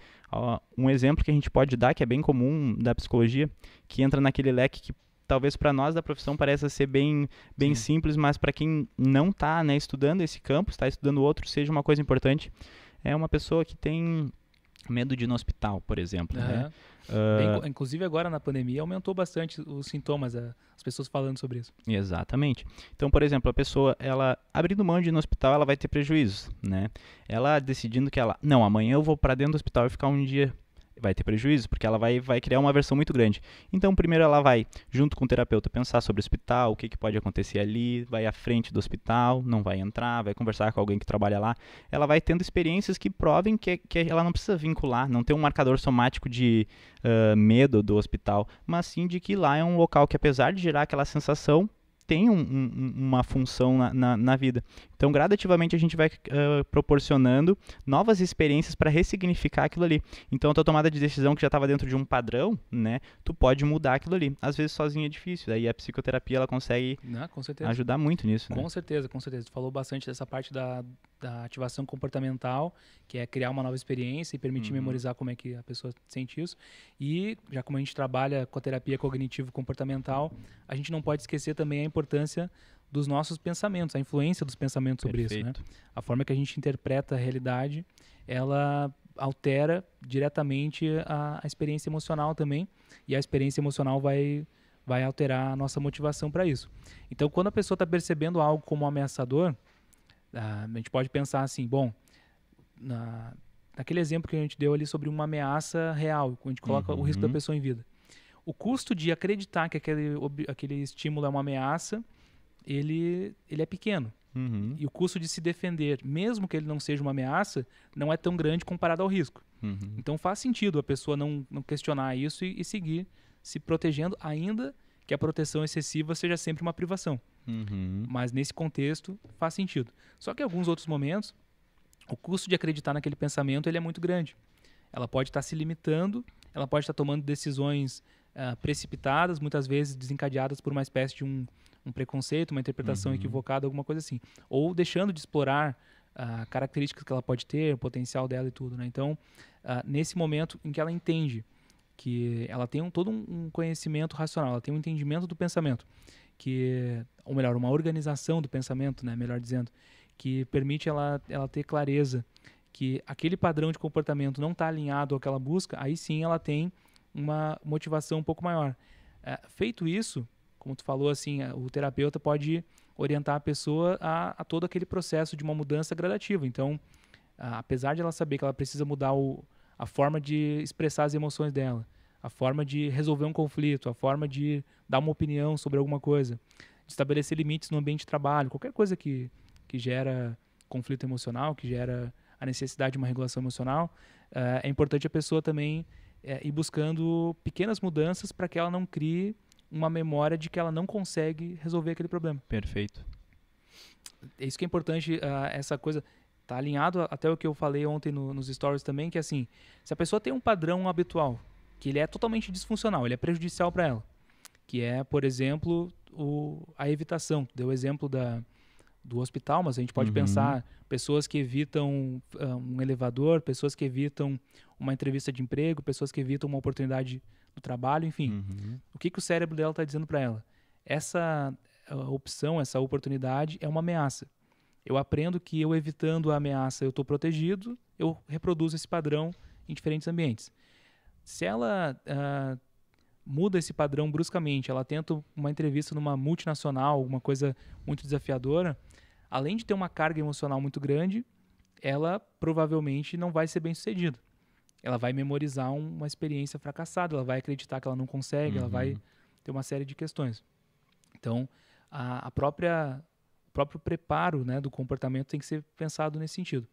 Um exemplo que a gente pode dar, que é bem comum da psicologia, que entra naquele leque que talvez para nós da profissão pareça ser bem, bem Sim. simples, mas para quem não está né, estudando esse campo, está estudando outro, seja uma coisa importante, é uma pessoa que tem medo de ir no hospital, por exemplo. Uhum. Né? É, Bem, inclusive agora na pandemia aumentou bastante os sintomas, é, as pessoas falando sobre isso. Exatamente. Então, por exemplo, a pessoa, ela abrindo mão de ir no hospital, ela vai ter prejuízos, né? Ela decidindo que ela, não, amanhã eu vou para dentro do hospital e ficar um dia vai ter prejuízo, porque ela vai, vai criar uma versão muito grande. Então, primeiro ela vai, junto com o terapeuta, pensar sobre o hospital, o que, que pode acontecer ali, vai à frente do hospital, não vai entrar, vai conversar com alguém que trabalha lá. Ela vai tendo experiências que provem que, que ela não precisa vincular, não tem um marcador somático de uh, medo do hospital, mas sim de que lá é um local que, apesar de gerar aquela sensação, tem um, um, uma função na, na, na, vida. Então, gradativamente, a gente vai uh, proporcionando novas experiências para ressignificar aquilo ali. Então, a tua tomada de decisão que já estava dentro de um padrão, né? Tu pode mudar aquilo ali. Às vezes, sozinho é difícil. Daí, a psicoterapia, ela consegue ajudar muito nisso, né? Com certeza, com certeza. Tu falou bastante dessa parte da, da ativação comportamental, que é criar uma nova experiência e permitir uhum. memorizar como é que a pessoa sente isso. E já como a gente trabalha com a terapia cognitivo-comportamental, a gente não pode esquecer também a importância dos nossos pensamentos, a influência dos pensamentos sobre Perfeito. isso. Né? A forma que a gente interpreta a realidade, ela altera diretamente a, a experiência emocional também, e a experiência emocional vai, vai alterar a nossa motivação para isso. Então, quando a pessoa está percebendo algo como ameaçador, ah, a gente pode pensar assim, bom, na, naquele exemplo que a gente deu ali sobre uma ameaça real, quando a gente coloca uhum. o risco da uhum. pessoa em vida. O custo de acreditar que aquele, aquele estímulo é uma ameaça ele, ele é pequeno. Uhum. E o custo de se defender, mesmo que ele não seja uma ameaça, não é tão grande comparado ao risco. Uhum. Então faz sentido a pessoa não, não questionar isso e, e, seguir se protegendo, ainda que a proteção excessiva seja sempre uma privação. Uhum. Mas nesse contexto faz sentido. Só que em alguns outros momentos, o custo de acreditar naquele pensamento ele é muito grande. Ela pode estar se limitando, ela pode estar tomando decisões uh, precipitadas, muitas vezes desencadeadas por uma espécie de um um preconceito, uma interpretação uhum. equivocada, alguma coisa assim. Ou deixando de explorar uh, características que ela pode ter, o potencial dela e tudo, né? Então, uh, nesse momento em que ela entende que ela tem um, todo um conhecimento racional, ela tem um entendimento do pensamento, que ou melhor, uma organização do pensamento, né, melhor dizendo, que permite ela, ela ter clareza que aquele padrão de comportamento não está alinhado ao que ela busca, aí sim ela tem uma motivação um pouco maior. É, feito isso, como tu falou, assim, o terapeuta pode orientar a pessoa a, a todo aquele processo de uma mudança gradativa. Então, apesar de ela saber que ela precisa mudar o, a forma de expressar as emoções dela, a forma de resolver um conflito, a forma de dar uma opinião sobre alguma coisa, de estabelecer limites no ambiente de trabalho, qualquer coisa que, que gera conflito emocional, que gera a necessidade de uma regulação emocional, eh, é importante a pessoa também eh, ir buscando pequenas mudanças para que ela não crie uma memória de que ela não consegue resolver aquele problema. Perfeito. É isso que é importante, uh, essa coisa está alinhado até o que eu falei ontem no, nos stories também, que é assim, se a pessoa tem um padrão habitual, que ele é totalmente disfuncional, ele é prejudicial para ela, que é, por exemplo, o, a evitação. Deu o exemplo da, do hospital, mas a gente pode uhum. pensar pessoas que evitam ah, um elevador, pessoas que evitam uma entrevista de emprego, pessoas que evitam uma oportunidade do trabalho, enfim. Uhum. O que, que o cérebro dela está dizendo para ela? Essa opção, essa oportunidade é uma ameaça. Eu aprendo que eu evitando a ameaça eu estou protegido, eu reproduzo esse padrão em diferentes ambientes. Se ela uh, muda esse padrão bruscamente, ela tenta uma entrevista numa multinacional, alguma coisa muito desafiadora, além de ter uma carga emocional muito grande, ela provavelmente não vai ser bem sucedida ela vai memorizar um, uma experiência fracassada, ela vai acreditar que ela não consegue, uhum. ela vai uhum. ter uma série de questões. Então, a, a própria o próprio preparo né, do comportamento tem que ser pensado nesse sentido.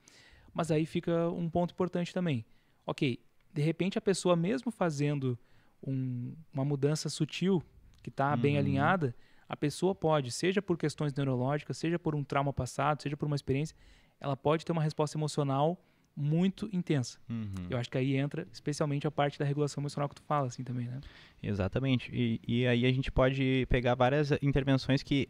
Mas aí fica um ponto importante também. Ok, de repente a pessoa mesmo fazendo um, uma mudança sutil que está uhum. bem alinhada, a pessoa pode, seja por questões neurológicas, seja por um trauma passado, seja por uma experiência, ela pode ter uma resposta emocional muito intensa. Uhum. Eu acho que aí entra especialmente a parte da regulação emocional que tu fala, assim, também, né? Exatamente. E, e aí a gente pode pegar várias intervenções que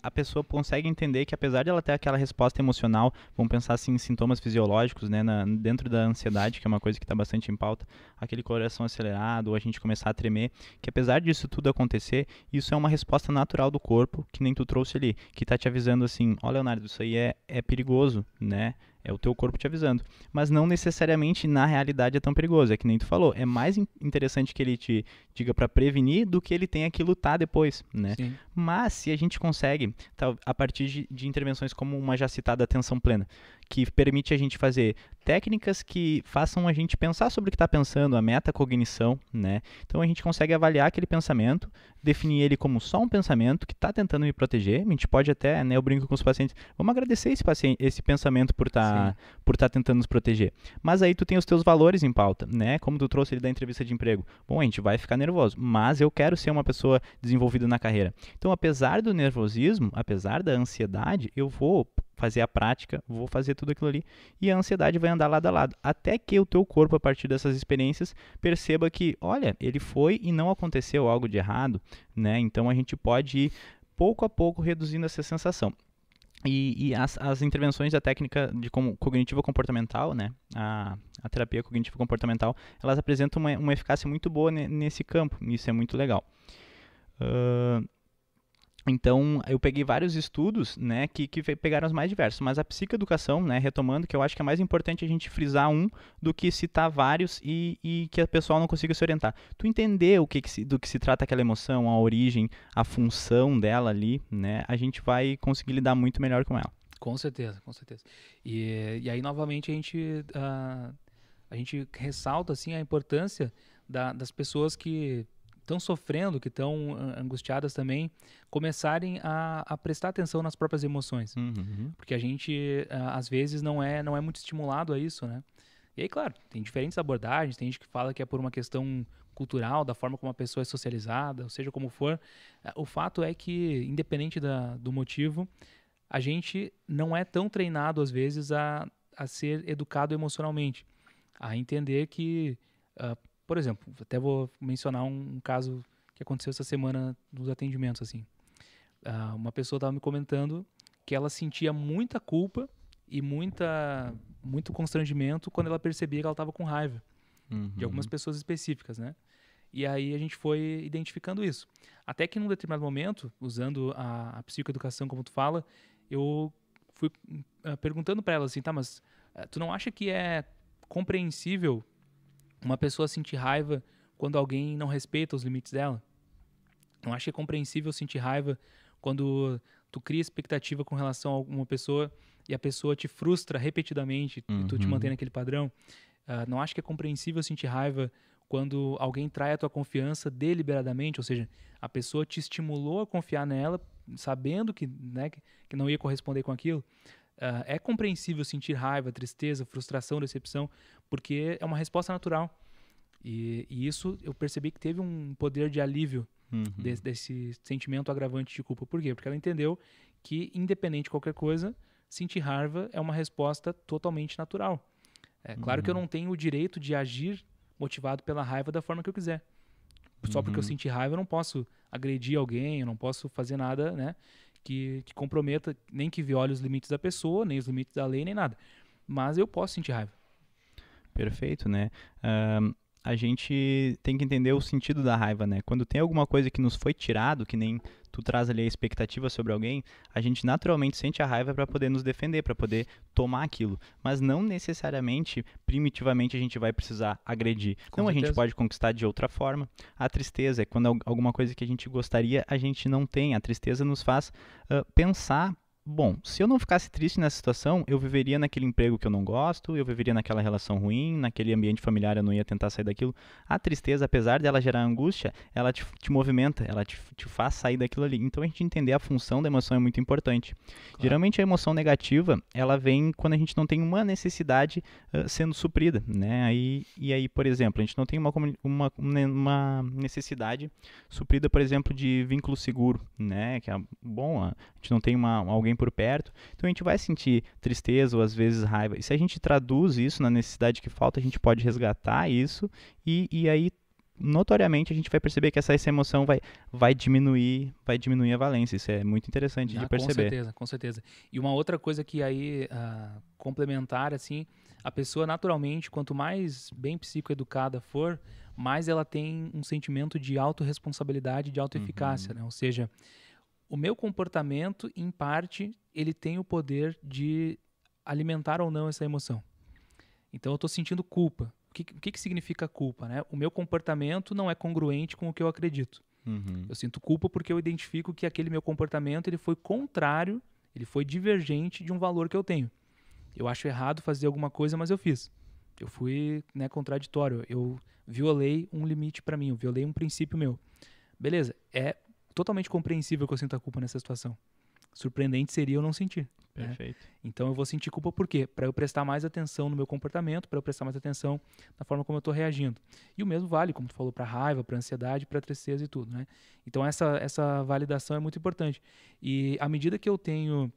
a pessoa consegue entender que apesar de ela ter aquela resposta emocional, vamos pensar assim em sintomas fisiológicos, né, na, dentro da ansiedade, que é uma coisa que está bastante em pauta, aquele coração acelerado, ou a gente começar a tremer, que apesar disso tudo acontecer, isso é uma resposta natural do corpo, que nem tu trouxe ali, que está te avisando assim, ó oh, Leonardo, isso aí é, é perigoso, né, é o teu corpo te avisando. Mas não necessariamente na realidade é tão perigoso. É que nem tu falou. É mais interessante que ele te diga para prevenir do que ele tenha que lutar depois, né? Sim. Mas se a gente consegue, tá, a partir de, de intervenções como uma já citada atenção plena, que permite a gente fazer técnicas que façam a gente pensar sobre o que está pensando, a metacognição, né? Então a gente consegue avaliar aquele pensamento, definir ele como só um pensamento que está tentando me proteger. A gente pode até, né, eu brinco com os pacientes, vamos agradecer esse, paciente, esse pensamento por tá, estar tá tentando nos proteger. Mas aí tu tem os teus valores em pauta, né? Como tu trouxe ele da entrevista de emprego. Bom, a gente vai ficar nervoso, mas eu quero ser uma pessoa desenvolvida na carreira. Então, apesar do nervosismo, apesar da ansiedade, eu vou fazer a prática, vou fazer tudo aquilo ali, e a ansiedade vai andar lado a lado, até que o teu corpo, a partir dessas experiências, perceba que, olha, ele foi e não aconteceu algo de errado, né? Então a gente pode ir pouco a pouco reduzindo essa sensação. E, e as, as, intervenções da técnica de cognitivo comportamental, né, a, a terapia cognitivo comportamental, elas apresentam uma, uma eficácia muito boa nesse campo, isso é muito legal. Uh, então, eu peguei vários estudos, né, que, que pegaram os mais diversos, mas a psicoeducação, né, retomando, que eu acho que é mais importante a gente frisar um do que citar vários e, e que a pessoa não consiga se orientar. Tu entender o que, que se, do que se trata aquela emoção, a origem, a função dela ali, né, a gente vai conseguir lidar muito melhor com ela. Com certeza, com certeza. E, e aí, novamente, a gente, uh, a gente ressalta, assim, a importância da, das pessoas que estão sofrendo, que estão ah, angustiadas também, começarem a, a, prestar atenção nas próprias emoções. Uhum. uhum. Porque a gente, ah, às vezes, não é, não é muito estimulado a isso, né? E aí, claro, tem diferentes abordagens, tem gente que fala que é por uma questão cultural, da forma como a pessoa é socializada, ou seja, como for. Ah, o fato é que, independente da, do motivo, a gente não é tão treinado, às vezes, a, a ser educado emocionalmente, a entender que uh, por exemplo, até vou mencionar um, um caso que aconteceu essa semana nos atendimentos, assim. Uh, uma pessoa estava me comentando que ela sentia muita culpa e muita, muito constrangimento quando ela percebia que ela estava com raiva uhum. de algumas pessoas específicas, né? E aí a gente foi identificando isso. Até que num determinado momento, usando a, a psicoeducação como tu fala, eu fui uh, perguntando para ela assim, tá, mas uh, tu não acha que é compreensível uma pessoa sentir raiva quando alguém não respeita os limites dela. Não acho que é compreensível sentir raiva quando tu cria expectativa com relação a alguma pessoa e a pessoa te frustra repetidamente uhum. e tu te uhum. mantém naquele padrão. Uh, não acho que é compreensível sentir raiva quando alguém trai a tua confiança deliberadamente, ou seja, a pessoa te estimulou a confiar nela, sabendo que, né, que não ia corresponder com aquilo. Uh, é compreensível sentir raiva, tristeza, frustração, decepção, porque é uma resposta natural. E, e isso eu percebi que teve um poder de alívio uhum. de, desse sentimento agravante de culpa. Por quê? Porque ela entendeu que, independente de qualquer coisa, sentir raiva é uma resposta totalmente natural. É claro uhum. que eu uhum. não tenho o direito de agir motivado pela raiva da forma que eu quiser. Só uhum. porque eu uhum. senti raiva, eu não posso agredir alguém, eu não posso fazer nada, né? que, que comprometa, nem que viole os limites da pessoa, nem os limites da lei, nem nada. Mas eu posso sentir raiva. Perfeito, né? Um a gente tem que entender o sentido da raiva, né? Quando tem alguma coisa que nos foi tirado, que nem tu traz ali a expectativa sobre alguém, a gente naturalmente sente a raiva para poder nos defender, para poder tomar aquilo. Mas não necessariamente, primitivamente, a gente vai precisar agredir. Com então certeza. a gente pode conquistar de outra forma. A tristeza é quando alguma coisa que a gente gostaria, a gente não tem. A tristeza nos faz uh, pensar bom, se eu não ficasse triste nessa situação, eu viveria naquele emprego que eu não gosto, eu viveria naquela relação ruim, naquele ambiente familiar eu não ia tentar sair daquilo. A tristeza, apesar dela gerar angústia, ela te, te movimenta, ela te, te faz sair daquilo ali. Então a gente entender a função da emoção é muito importante. Claro. Geralmente a emoção negativa, ela vem quando a gente não tem uma necessidade uh, sendo suprida, né? Aí, e aí, por exemplo, a gente não tem uma, uma, uma necessidade suprida, por exemplo, de vínculo seguro, né? Que é bom, a gente não tem uma, alguém por perto. Então a gente vai sentir tristeza ou às vezes raiva. E se a gente traduz isso na necessidade que falta, a gente pode resgatar isso e, e aí notoriamente a gente vai perceber que essa, essa emoção vai, vai diminuir vai diminuir a valência isso é muito interessante ah, de perceber com certeza com certeza e uma outra coisa que aí uh, complementar assim a pessoa naturalmente quanto mais bem psicoeducada for mais ela tem um sentimento de autorresponsabilidade de uhum. autoeficácia uhum. né ou seja o meu comportamento, em parte, ele tem o poder de alimentar ou não essa emoção. Então eu estou sentindo culpa. O que, o que, que significa culpa? Né? O meu comportamento não é congruente com o que eu acredito. Uhum. Eu sinto culpa porque eu identifico que aquele meu comportamento ele foi contrário, ele foi divergente de um valor que eu tenho. Eu acho errado fazer alguma coisa, mas eu fiz. Eu fui né, contraditório. Eu violei um limite para mim, eu violei um princípio meu. Beleza, é totalmente compreensível que eu sinta culpa nessa situação. Surpreendente seria eu não sentir. Né? Perfeito. Né? Então eu vou sentir culpa por quê? Para eu prestar mais atenção no meu comportamento, para eu prestar mais atenção na forma como eu estou reagindo. E o mesmo vale, como tu falou, para raiva, para ansiedade, para tristeza e tudo, né? Então essa essa validação é muito importante. E à medida que eu tenho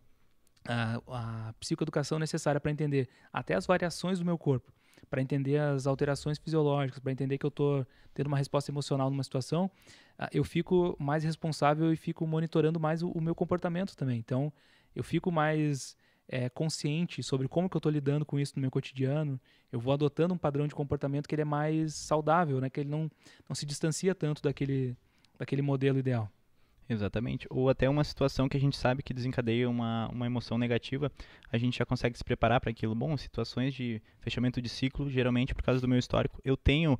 a, a psicoeducação necessária para entender até as variações do meu corpo para entender as alterações fisiológicas, para entender que eu estou tendo uma resposta emocional numa situação, ah, eu fico mais responsável e fico monitorando mais o, o meu comportamento também. Então, eu fico mais é, consciente sobre como que eu estou lidando com isso no meu cotidiano. Eu vou adotando um padrão de comportamento que ele é mais saudável, né? Que ele não, não se distancia tanto daquele, daquele modelo ideal. Exatamente. Ou até uma situação que a gente sabe que desencadeia uma, uma emoção negativa, a gente já consegue se preparar para aquilo. Bom, situações de fechamento de ciclo, geralmente por causa do meu histórico, eu tenho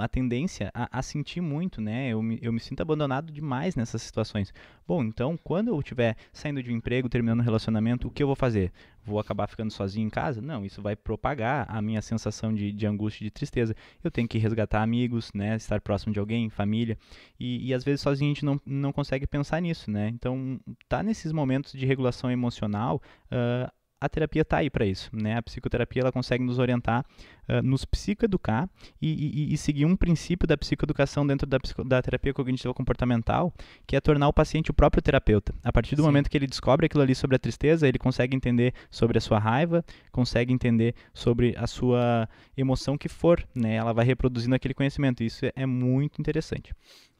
a tendência a, a sentir muito, né? Eu me, eu me sinto abandonado demais nessas situações. Bom, então, quando eu estiver saindo de um emprego, terminando um relacionamento, o que eu vou fazer? vou acabar ficando sozinho em casa? Não, isso vai propagar a minha sensação de, de angústia e de tristeza. Eu tenho que resgatar amigos, né? Estar próximo de alguém, família. E, e às vezes sozinho a gente não, não consegue pensar nisso, né? Então, tá nesses momentos de regulação emocional, uh, a terapia está aí para isso, né? A psicoterapia ela consegue nos orientar, uh, nos psicoeducar e, e, e, seguir um princípio da psicoeducação dentro da, psico, da terapia cognitivo-comportamental, que é tornar o paciente o próprio terapeuta. A partir do Sim. momento que ele descobre aquilo ali sobre a tristeza, ele consegue entender sobre a sua raiva, consegue entender sobre a sua emoção que for, né? Ela vai reproduzindo aquele conhecimento. Isso é, é muito interessante.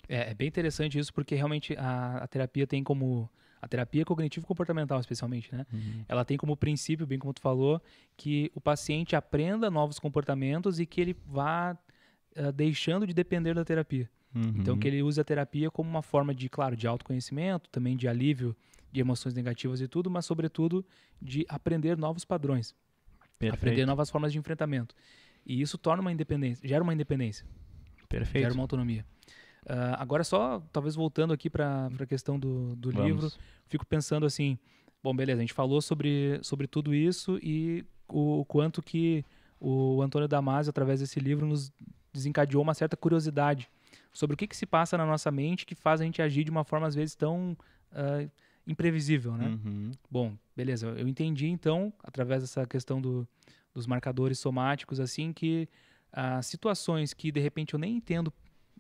É, é bem interessante isso porque realmente a, a terapia tem como a terapia cognitivo-comportamental, especialmente, né? Uhum. Ela tem como princípio, bem como tu falou, que o paciente aprenda novos comportamentos e que ele vá uh, deixando de depender da terapia. Uhum. Então, que ele use a terapia como uma forma de, claro, de autoconhecimento, também de alívio de emoções negativas e tudo, mas, sobretudo, de aprender novos padrões. Perfeito. Aprender novas formas de enfrentamento. E isso torna uma independência, gera uma independência. Perfeito. Gera uma autonomia. Uh, agora só, talvez voltando aqui para a questão do, do livro, fico pensando assim, bom, beleza, a gente falou sobre, sobre tudo isso e o, o quanto que o Antônio Damasio, através desse livro, nos desencadeou uma certa curiosidade sobre o que, que se passa na nossa mente que faz a gente agir de uma forma, às vezes, tão uh, imprevisível, né? Uhum. Bom, beleza, eu entendi, então, através dessa questão do, dos marcadores somáticos, assim, que uh, situações que, de repente, eu nem entendo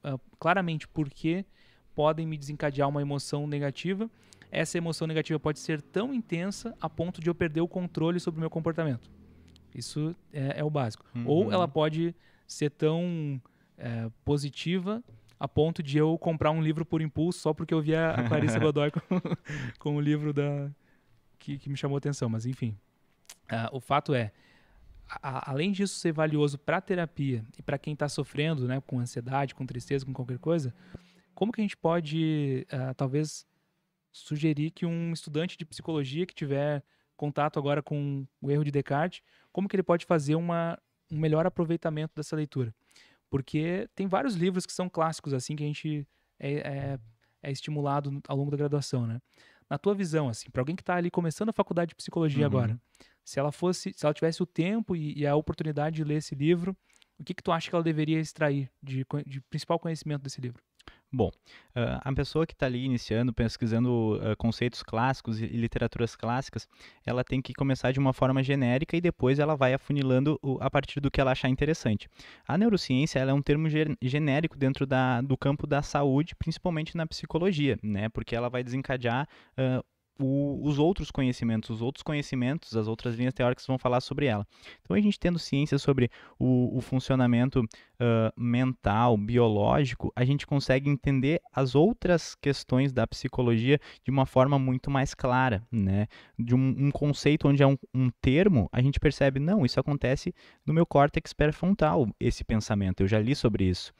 ah, claramente por que podem me desencadear uma emoção negativa. Essa emoção negativa pode ser tão intensa a ponto de eu perder o controle sobre o meu comportamento. Isso é, é o básico. Uhum. Ou ela pode ser tão é, positiva a ponto de eu comprar um livro por impulso só porque eu vi a, Clarice Godoy com, com o livro da que, que, me chamou a atenção. Mas enfim, uh, o fato é, a, além disso ser valioso para a terapia e para quem está sofrendo né, com ansiedade, com tristeza, com qualquer coisa, como que a gente pode, uh, talvez, sugerir que um estudante de psicologia que tiver contato agora com o erro de Descartes, como que ele pode fazer uma, um melhor aproveitamento dessa leitura? Porque tem vários livros que são clássicos, assim, que a gente é, é, é estimulado ao longo da graduação, né? na tua visão, assim, para alguém que está ali começando a faculdade de psicologia uhum. agora, se ela fosse, se ela tivesse o tempo e, e, a oportunidade de ler esse livro, o que que tu acha que ela deveria extrair de, de principal conhecimento desse livro? Bom, ah, a pessoa que está ali iniciando, pesquisando ah, conceitos clássicos e literaturas clássicas, ela tem que começar de uma forma genérica e depois ela vai afunilando a partir do que ela achar interessante. A neurociência é um termo genérico dentro da, do campo da saúde, principalmente na psicologia, né? Porque ela vai desencadear uh, o, os outros conhecimentos, os outros conhecimentos, as outras linhas teóricas vão falar sobre ela. Então, a gente tendo ciência sobre o, o funcionamento uh, mental, biológico, a gente consegue entender as outras questões da psicologia de uma forma muito mais clara, né? De um, um conceito onde é um, um, termo, a gente percebe, não, isso acontece no meu córtex pré-frontal, esse pensamento, eu já li sobre isso.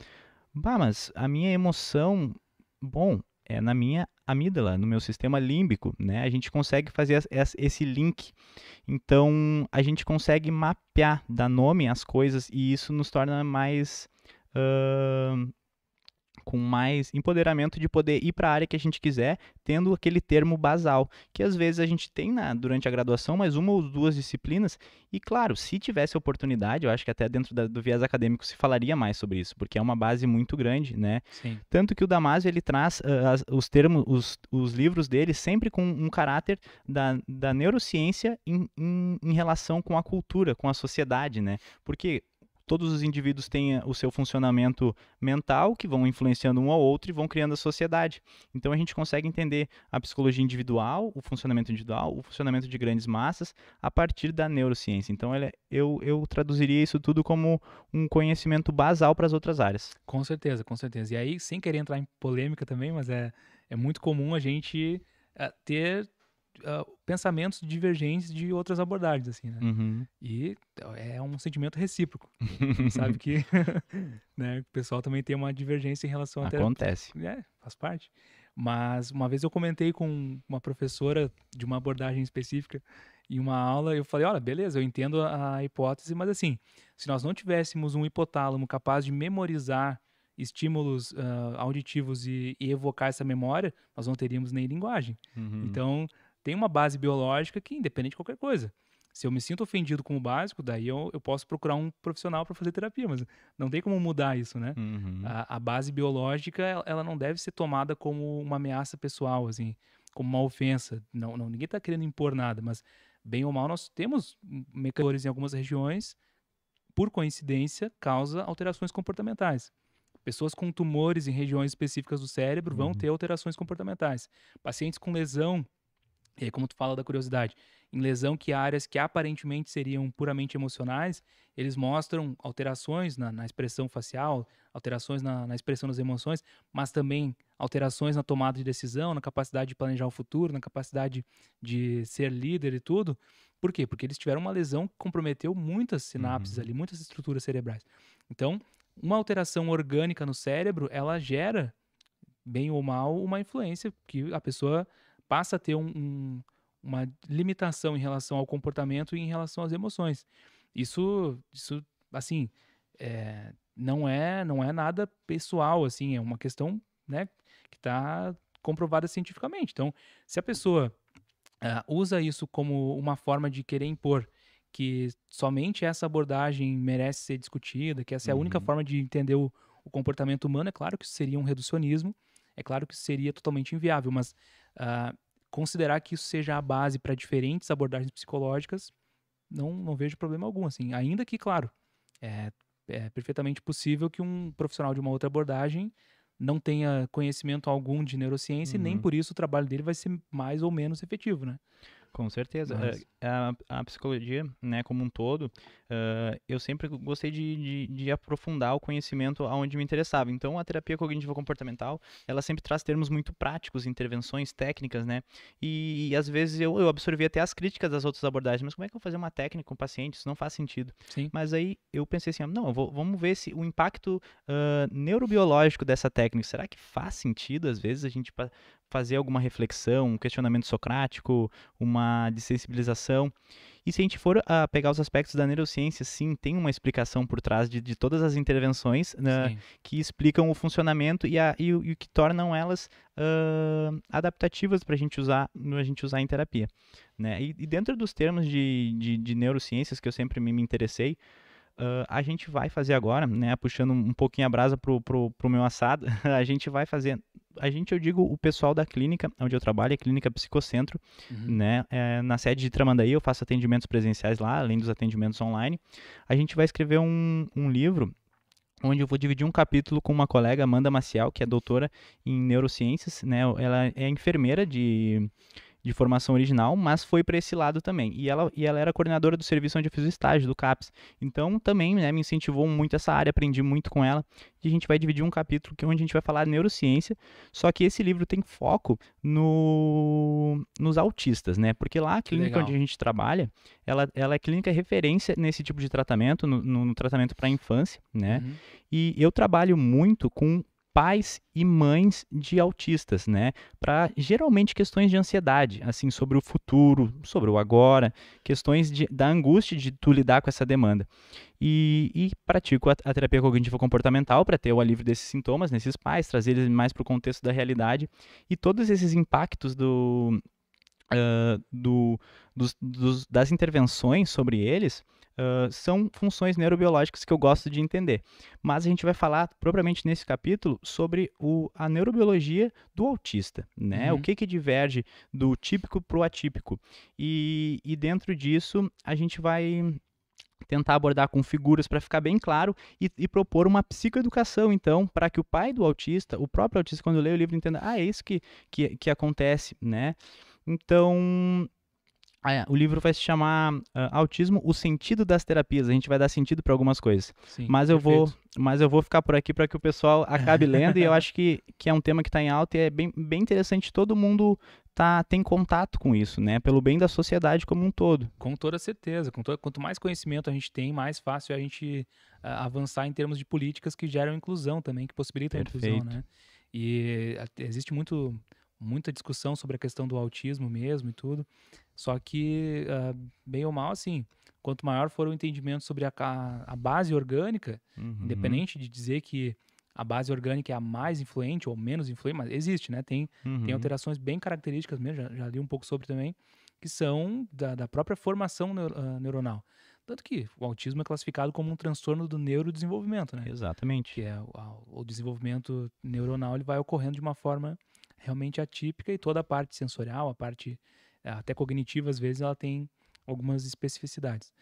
Bah, mas a minha emoção, bom, é na minha amígdala, no meu sistema límbico, né? A gente consegue fazer esse link. Então, a gente consegue mapear, dar nome às coisas e isso nos torna mais uh, com mais empoderamento de poder ir para a área que a gente quiser, tendo aquele termo basal, que às vezes a gente tem na, durante a graduação, mais uma ou duas disciplinas, e claro, se tivesse oportunidade, eu acho que até dentro da, do viés acadêmico se falaria mais sobre isso, porque é uma base muito grande, né? Sim. Tanto que o Damasio, ele traz uh, as, os termos, os, os livros dele sempre com um caráter da, da neurociência em, em, em relação com a cultura, com a sociedade, né? Porque todos os indivíduos têm eh, o seu funcionamento mental, que vão influenciando um ao outro e vão criando a sociedade. Então a gente consegue entender a psicologia individual, o funcionamento individual, o funcionamento de grandes massas, a partir da neurociência. Então ela, é, eu, eu traduziria isso tudo como um conhecimento basal para as outras áreas. Com certeza, com certeza. E aí, sem querer entrar em polêmica também, mas é, é muito comum a gente eh, ter uh, pensamentos divergentes de outras abordagens, assim, né? Uhum. E então, é um sentimento recíproco. sabe que né, o pessoal também tem uma divergência em relação a... Acontece. É, faz parte. Mas uma vez eu comentei com uma professora de uma abordagem específica em uma aula, eu falei, olha, beleza, eu entendo a hipótese, mas assim, se nós não tivéssemos um hipotálamo capaz de memorizar estímulos uh, auditivos e, e, evocar essa memória, nós não teríamos nem linguagem. Uhum. Então, tem uma base biológica que é independente de qualquer coisa. Se eu me sinto ofendido com o básico, daí eu, eu posso procurar um profissional para fazer terapia, mas não tem como mudar isso, né? Uhum. A, a, base biológica, ela, não deve ser tomada como uma ameaça pessoal, assim, como uma ofensa. Não, não ninguém está querendo impor nada, mas bem ou mal nós temos mecanismos em algumas regiões, por coincidência, causa alterações comportamentais. Pessoas com tumores em regiões específicas do cérebro vão uhum. ter alterações comportamentais. Pacientes com lesão e aí, como tu fala da curiosidade, em lesão que áreas que aparentemente seriam puramente emocionais, eles mostram alterações na, na expressão facial, alterações na, na, expressão das emoções, mas também alterações na tomada de decisão, na capacidade de planejar o futuro, na capacidade de ser líder e tudo. Por quê? Porque eles tiveram uma lesão que comprometeu muitas sinapses uhum. ali, muitas estruturas cerebrais. Então, uma alteração orgânica no cérebro, ela gera, bem ou mal, uma influência que a pessoa passa a ter um, um, uma limitação em relação ao comportamento e em relação às emoções. Isso, isso assim, é, não é não é nada pessoal, assim, é uma questão né, que está comprovada cientificamente. Então, se a pessoa ah, usa isso como uma forma de querer impor que somente essa abordagem merece ser discutida, que essa uhum. é a única uhum. forma de entender o, o comportamento humano, é claro que isso seria um reducionismo, é claro que isso seria totalmente inviável, mas Uh, considerar que isso seja a base para diferentes abordagens psicológicas, não, não vejo problema algum. Assim. Ainda que, claro, é, é perfeitamente possível que um profissional de uma outra abordagem não tenha conhecimento algum de neurociência uhum. e nem uhum. por isso o trabalho dele vai ser mais ou menos efetivo, né? Com certeza. Mas... É, a, a psicologia né, como um todo, uh, eu sempre gostei de, de, de, aprofundar o conhecimento aonde me interessava. Então, a terapia cognitiva comportamental, ela sempre traz termos muito práticos, intervenções técnicas, né? E, e às vezes eu, eu absorvi até as críticas das outras abordagens, mas como é que eu vou fazer uma técnica com o paciente? Isso não faz sentido. Sim. Mas aí eu pensei assim, ah, não, vou, vamos ver se o impacto uh, neurobiológico dessa técnica, será que faz sentido às vezes a gente fazer alguma reflexão, um questionamento socrático, uma desensibilização e se a gente for a ah, pegar os aspectos da neurociência, sim, tem uma explicação por trás de, de todas as intervenções né, que explicam o funcionamento e, e, e o que tornam elas uh, adaptativas para a gente usar a gente usar em terapia. Né? E, e dentro dos termos de, de, de neurociências que eu sempre me interessei, Uh, a gente vai fazer agora, né? Puxando um pouquinho a brasa pro, pro, pro meu assado, a gente vai fazer. A gente, eu digo, o pessoal da clínica onde eu trabalho, a é Clínica Psicocentro, uhum. né? É, na sede de Tramandaí, eu faço atendimentos presenciais lá, além dos atendimentos online. A gente vai escrever um, um livro onde eu vou dividir um capítulo com uma colega, Amanda Maciel, que é doutora em neurociências, né? Ela é enfermeira de de formação original, mas foi para esse lado também. E ela, e ela era coordenadora do serviço onde eu fiz o estágio, do CAPS. Então também né, me incentivou muito essa área, aprendi muito com ela. E a gente vai dividir um capítulo que é onde a gente vai falar de neurociência, só que esse livro tem foco no, nos autistas, né? Porque lá a clínica Legal. onde a gente trabalha, ela, ela é clínica referência nesse tipo de tratamento, no, no, no tratamento para infância, né? Uhum. E eu trabalho muito com pais e mães de autistas, né? Para geralmente questões de ansiedade, assim, sobre o futuro, sobre o agora, questões de, da angústia de tu lidar com essa demanda. E, e pratico a, a terapia cognitivo comportamental para ter o alívio desses sintomas nesses pais, trazer eles mais para o contexto da realidade e todos esses impactos do, uh, do, dos, dos, das intervenções sobre eles Uh, são funções neurobiológicas que eu gosto de entender. Mas a gente vai falar propriamente nesse capítulo sobre o, a neurobiologia do autista, né? Uhum. O que que diverge do típico para o atípico. E, e dentro disso a gente vai tentar abordar com figuras para ficar bem claro e, e, propor uma psicoeducação, então, para que o pai do autista, o próprio autista, quando lê o livro, entenda, ah, é isso que, que, que acontece, né? Então, é, o livro vai se chamar uh, Autismo, o sentido das terapias. A gente vai dar sentido para algumas coisas. Sim, mas eu perfeito. vou, mas eu vou ficar por aqui para que o pessoal acabe lendo e eu acho que, que é um tema que está em alta e é bem, bem interessante todo mundo tá tem contato com isso, né? Pelo bem da sociedade como um todo. Com toda certeza. Com to quanto mais conhecimento a gente tem, mais fácil é a gente uh, avançar em termos de políticas que geram inclusão também, que possibilitam Perfeito. a inclusão, né? E ah, existe muito muita discussão sobre a questão do autismo mesmo e tudo. Só que, uh, bem ou mal, assim, quanto maior for o entendimento sobre a, a base orgânica, uhum. independente de dizer que a base orgânica é a mais influente ou menos influente, mas existe, né? Tem, uhum. tem alterações bem características mesmo, já, já, li um pouco sobre também, que são da, da própria formação neur, uh, ah, neuronal. Tanto que o autismo é classificado como um transtorno do neurodesenvolvimento, né? Exatamente. Que é o, o desenvolvimento neuronal, ele vai ocorrendo de uma forma realmente atípica e toda a parte sensorial, a parte é, até cognitiva, às vezes, ela tem algumas especificidades.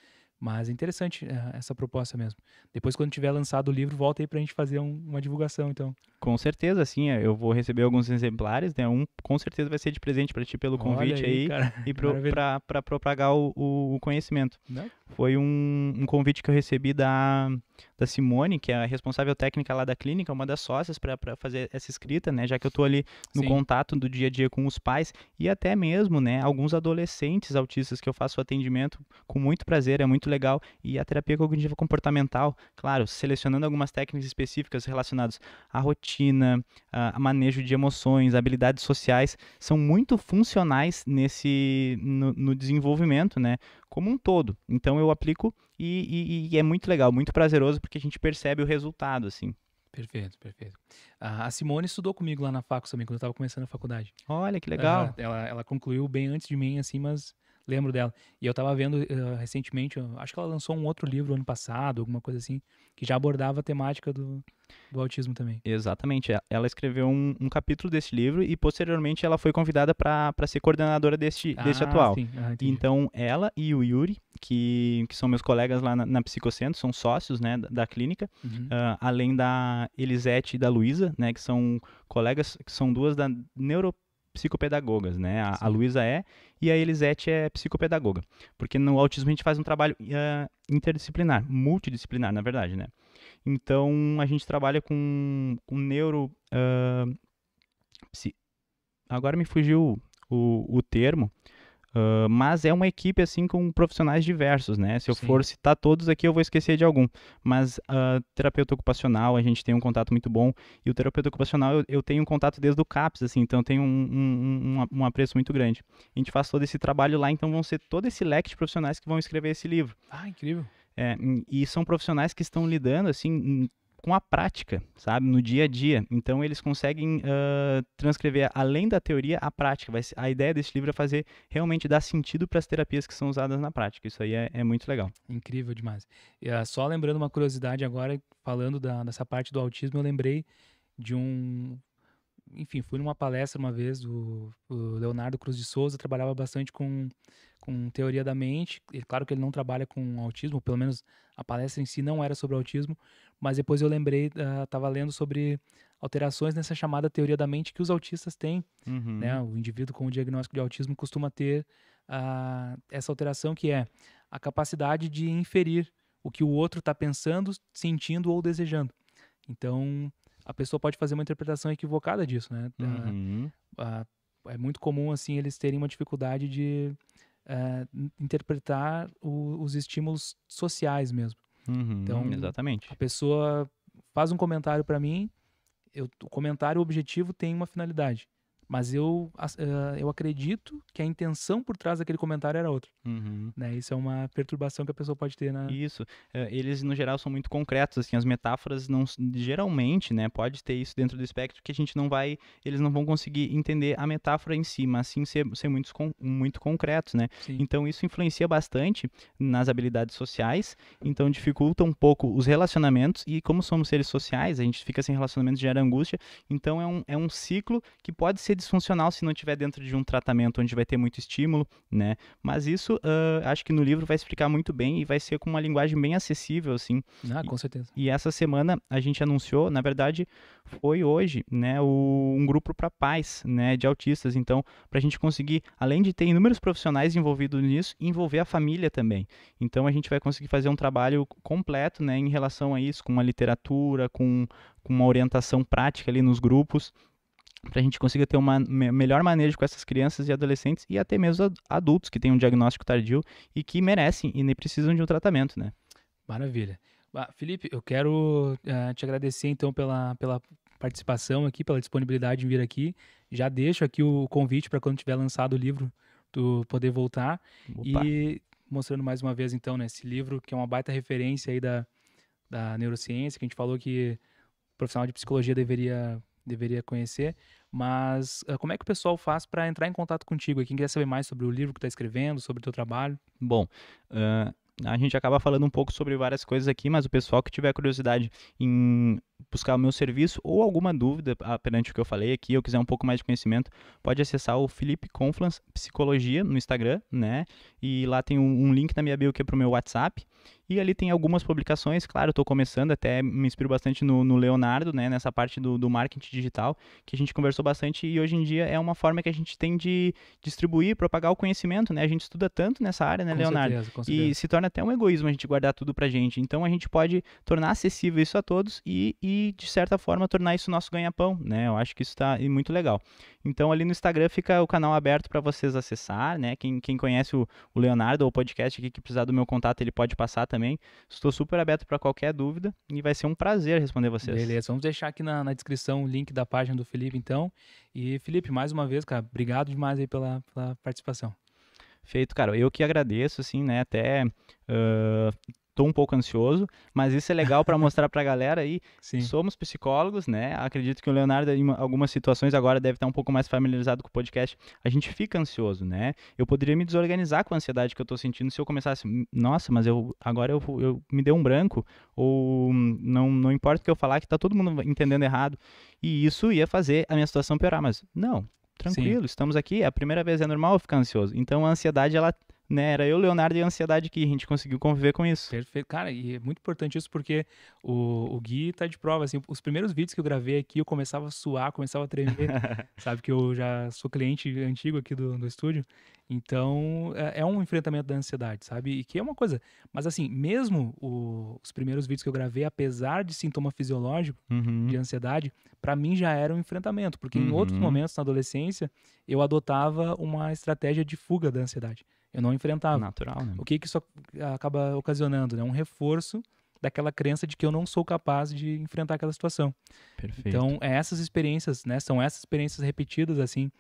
Mas é interessante é, essa proposta mesmo. Depois, quando tiver lançado o livro, volta aí para a gente fazer um, uma divulgação, então. Com certeza, sim. É, eu vou receber alguns exemplares, né? Um com certeza vai ser de presente para ti pelo Olha convite aí, e para propagar o, o conhecimento. Não, foi um, um, convite que eu recebi da, da Simone, que é a responsável técnica lá da clínica, uma das sócias para fazer essa escrita, né? Já que eu estou ali no Sim. contato do dia a dia com os pais e até mesmo, né, alguns adolescentes autistas que eu faço atendimento com muito prazer, é muito legal. E a terapia cognitiva comportamental, claro, selecionando algumas técnicas específicas relacionadas à rotina, a manejo de emoções, habilidades sociais, são muito funcionais nesse no, no desenvolvimento, né? como um todo. Então eu aplico e, e, e é muito legal, muito prazeroso, porque a gente percebe o resultado, assim. Perfeito, perfeito. A Simone estudou comigo lá na facu também, quando eu estava começando a faculdade. Olha, que legal. Ela, ela, ela, concluiu bem antes de mim, assim, mas Lembro dela. E eu estava vendo uh, recentemente, acho que ela lançou um outro livro ano passado, alguma coisa assim, que já abordava a temática do, do autismo também. Exatamente. É, ela escreveu um, um capítulo desse livro e posteriormente ela foi convidada para ser coordenadora deste, ah, deste atual. Sim. Ah, então, ela e o Yuri, que, que são meus colegas lá na, na Psicocentro, são sócios né, da, da clínica, uhum. uh, além da Elisete e da Luísa, né, que são colegas, que são duas da neuro psicopedagogas, né? A, a Luísa é e a Elisete é psicopedagoga. Porque no autismo a gente faz um trabalho uh, interdisciplinar, multidisciplinar, na verdade, né? Então, a gente trabalha com, com neuro... Uh, Agora me fugiu o, o termo, Uh, mas é uma equipe assim com profissionais diversos, né? Se eu Sim. for citar todos aqui, eu vou esquecer de algum. Mas uh, terapeuta ocupacional, a gente tem um contato muito bom. E o terapeuta ocupacional, eu, eu tenho um contato desde o CAPS, assim, então eu tenho um, um, um, apreço muito grande. A gente faz todo esse trabalho lá, então vão ser todo esse leque de profissionais que vão escrever esse livro. Ah, incrível. É, e são profissionais que estão lidando, assim, com a prática, sabe? No dia a dia. Então eles conseguem uh, transcrever além da teoria a prática. Vai, a ideia desse livro é fazer realmente dar sentido para as terapias que são usadas na prática. Isso aí é, é muito legal. Incrível demais. Ah, só lembrando uma curiosidade agora, falando da, dessa parte do autismo, eu lembrei de um. Enfim, fui numa palestra uma vez do, do Leonardo Cruz de Souza, trabalhava bastante com, com teoria da mente. E claro que ele não trabalha com autismo, pelo menos a palestra em si não era sobre autismo, mas depois eu lembrei, estava ah, uh, lendo sobre alterações nessa chamada teoria da mente que os autistas têm. Né? Uhum. Né? O indivíduo com o diagnóstico de autismo costuma ter uh, essa alteração que é a capacidade de inferir o que o outro está pensando, sentindo ou desejando. Então, a pessoa pode fazer uma interpretação equivocada disso, né? Ah, uhum. Uh, é muito comum assim eles terem uma dificuldade de uh, interpretar o, os estímulos sociais mesmo. Uhum, então, exatamente. A pessoa faz um comentário para mim, eu, o comentário objetivo tem uma finalidade. Mas eu, uh, eu acredito que a intenção por trás daquele comentário era outra. Uhum. Né? Isso é uma perturbação que a pessoa pode ter na. Isso. É, eles, no geral, são muito concretos. Assim, as metáforas não. Geralmente, né? Pode ter isso dentro do espectro que a gente não vai. Eles não vão conseguir entender a metáfora em si, mas sim ser, ser muito, muito concretos, né? Então, isso influencia bastante nas habilidades sociais. Então, dificulta um pouco os relacionamentos. E como somos seres sociais, a gente fica sem relacionamentos, gera angústia. Então, é um, é um ciclo que pode ser disfuncional se não tiver dentro de um tratamento onde vai ter muito estímulo, né? Mas isso uh, acho que no livro vai explicar muito bem e vai ser com uma linguagem bem acessível, assim. Ah, com certeza. E, e essa semana a gente anunciou, na verdade, foi hoje, né, o, um grupo para pais, né, de autistas. Então, para a gente conseguir, além de ter inúmeros profissionais envolvidos nisso, envolver a família também. Então, a gente vai conseguir fazer um trabalho completo, né, em relação a isso, com uma literatura, com, com uma orientação prática ali nos grupos para a gente conseguir ter um melhor manejo com essas crianças e adolescentes e até mesmo adultos que têm um diagnóstico tardio e que merecem e nem precisam de um tratamento, né? Maravilha. Ah, Felipe, eu quero uh, te agradecer então pela, pela participação aqui, pela disponibilidade de vir aqui. Já deixo aqui o convite para quando tiver lançado o livro, tu poder voltar. Opa. E mostrando mais uma vez então, né, esse livro que é uma baita referência aí da, da neurociência, que a gente falou que o profissional de psicologia deveria deveria conhecer. Mas uh, como é que o pessoal faz para entrar em contato contigo? E quem quiser saber mais sobre o livro que está escrevendo, sobre o teu trabalho? Bom, uh, a gente acaba falando um pouco sobre várias coisas aqui, mas o pessoal que tiver curiosidade em buscar o meu serviço ou alguma dúvida ah, perante o que eu falei aqui, ou quiser um pouco mais de conhecimento, pode acessar o Felipe Conflans Psicologia no Instagram, né? E lá tem um, um link na minha bio que é pro meu WhatsApp. E ali tem algumas publicações, claro, estou começando, até me inspiro bastante no, no Leonardo, né? Nessa parte do, do, marketing digital, que a gente conversou bastante e hoje em dia é uma forma que a gente tem de distribuir, propagar o conhecimento, né? A gente estuda tanto nessa área, né, com Leonardo? Certeza, com certeza. E se torna até um egoísmo a gente guardar tudo pra gente. Então a gente pode tornar acessível isso a todos e, e de certa forma, tornar isso nosso ganha-pão, né? Eu acho que isso está muito legal. Então, ali no Instagram fica o canal aberto para vocês acessar, né? Quem, quem conhece o, o Leonardo ou o podcast aqui que precisar do meu contato, ele pode passar também. Estou super aberto para qualquer dúvida e vai ser um prazer responder vocês. Beleza, vamos deixar aqui na, na descrição o link da página do Felipe, então. E, Felipe, mais uma vez, cara, obrigado demais aí pela, pela participação. Feito, cara. Eu que agradeço, assim, né? Até uh, tô um pouco ansioso, mas isso é legal para mostrar para a galera aí. Sim. Somos psicólogos, né? Acredito que o Leonardo em algumas situações agora deve estar um pouco mais familiarizado com o podcast. A gente fica ansioso, né? Eu poderia me desorganizar com a ansiedade que eu estou sentindo se eu começasse, hum, nossa, mas eu agora eu, eu me deu um branco ou hum, não não importa o que eu falar que tá todo mundo entendendo errado e isso ia fazer a minha situação piorar, mas não, tranquilo, Sim. estamos aqui, é a primeira vez é normal ficar ansioso. Então a ansiedade ela né? Era eu, Leonardo e a ansiedade que a gente conseguiu conviver com isso. Perfeito. Cara, e é muito importante isso porque o, o Gui tá de prova, assim, os primeiros vídeos que eu gravei aqui, eu começava a suar, começava a tremer, sabe que eu já sou cliente antigo aqui do, do estúdio, então é, é, um enfrentamento da ansiedade, sabe? E que é uma coisa, mas assim, mesmo o, os primeiros vídeos que eu gravei, apesar de sintoma fisiológico uhum. de ansiedade, para mim já era um enfrentamento, porque uhum. em outros uhum. momentos na adolescência, eu adotava uma estratégia de fuga da ansiedade. Eu não enfrentava. Natural, né? O que, que isso acaba ocasionando? Né? Um reforço daquela crença de que eu não sou capaz de enfrentar aquela situação. Perfeito. Então, é essas experiências, né? São essas experiências repetidas, assim,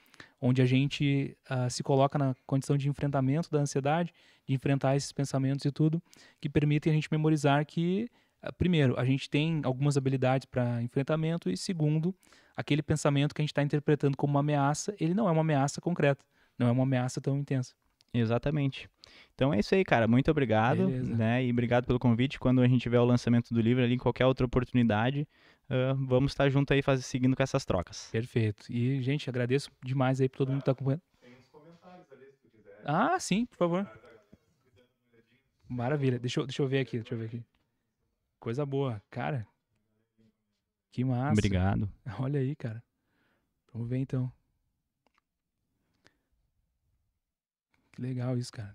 onde a gente uh, se coloca na condição de enfrentamento da ansiedade, de enfrentar esses pensamentos e tudo, que permitem a gente memorizar que, uh, primeiro, a gente tem algumas habilidades para enfrentamento, e segundo, aquele pensamento que a gente está interpretando como uma ameaça, ele não é uma ameaça concreta, não é uma ameaça tão intensa. Exatamente. Então é isso aí, cara. Muito obrigado, né? E obrigado pelo convite. Quando a gente tiver o lançamento do livro ali, em qualquer outra oportunidade, uh, vamos estar junto aí, faz, seguindo com essas trocas. Perfeito. E, gente, agradeço demais aí por todo mundo que está acompanhando. Tem uns comentários ali, se quiser. Ah, sim, por favor. Ah, tá. Maravilha. Deixa eu, deixa eu ver aqui, deixa eu ver aqui. Coisa boa. Cara, que massa. Obrigado. Olha aí, cara. Vamos ver então. Que legal isso, cara.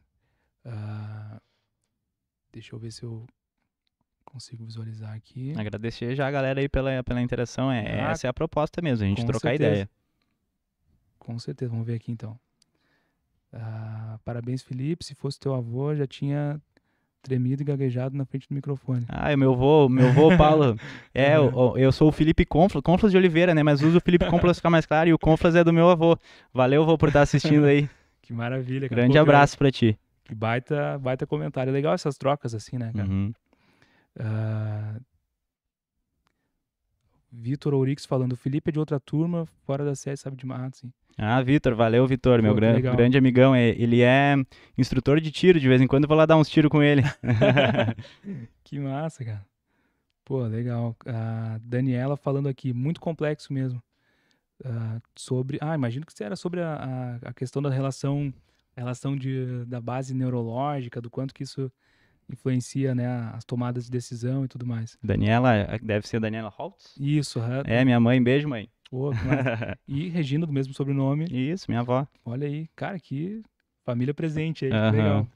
Uh, deixa eu ver se eu consigo visualizar aqui. Agradecer já a galera aí pela, pela interação. É, ah, essa é a proposta mesmo, a gente trocar certeza. ideia. Com certeza, vamos ver aqui então. Uh, parabéns, Felipe. Se fosse teu avô, já tinha tremido e gaguejado na frente do microfone. Ah, é meu avô, meu avô, Paulo. é, eu, eu, sou o Felipe Conflas, Conflas de Oliveira, né? Mas uso o Felipe Conflas para ficar mais claro e o Conflas é do meu avô. Valeu, avô, por estar tá assistindo aí. Que maravilha. Cara. Grande Pô, abraço para ti. Que baita, baita comentário. É legal essas trocas assim, né, cara? Uhum. Uh... Vitor Ourix falando, o Felipe é de outra turma, fora da série, sabe de mato, Ah, Vitor, valeu, Vitor, meu gran, grande amigão. Ele é instrutor de tiro, de vez em quando eu vou lá dar uns tiros com ele. que massa, cara. Pô, legal. A ah, Daniela falando aqui, muito complexo mesmo uh, sobre. Ah, imagino que era sobre a, a, a questão da relação, relação de, da base neurológica, do quanto que isso influencia né, as tomadas de decisão e tudo mais. Daniela, é, deve ser Daniela Holtz? Isso, é. É, minha mãe, beijo, mãe. Oh, e Regina, do mesmo sobrenome. Isso, minha avó. Olha aí, cara, que família presente aí, uhum. legal.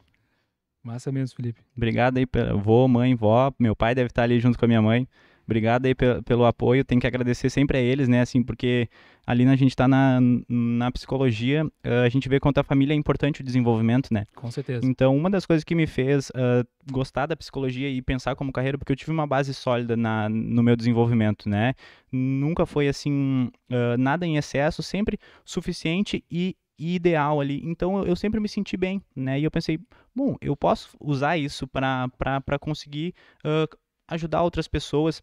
Massa mesmo, Felipe. Obrigado aí, pela... vô, mãe, vó, meu pai deve estar ali junto com a minha mãe. Obrigado aí pelo, pelo apoio. Tem que agradecer sempre a eles, né? Assim, porque ali a gente está na, na psicologia, ah, a gente vê quanto a família é importante o desenvolvimento, né? Com certeza. Então, uma das coisas que me fez uh, gostar da psicologia e pensar como carreira, porque eu tive uma base sólida na, no meu desenvolvimento, né? Nunca foi assim, uh, nada em excesso, sempre suficiente e ideal ali. Então eu sempre me senti bem, né? E eu pensei, bom, eu posso usar isso para conseguir uh, ajudar outras pessoas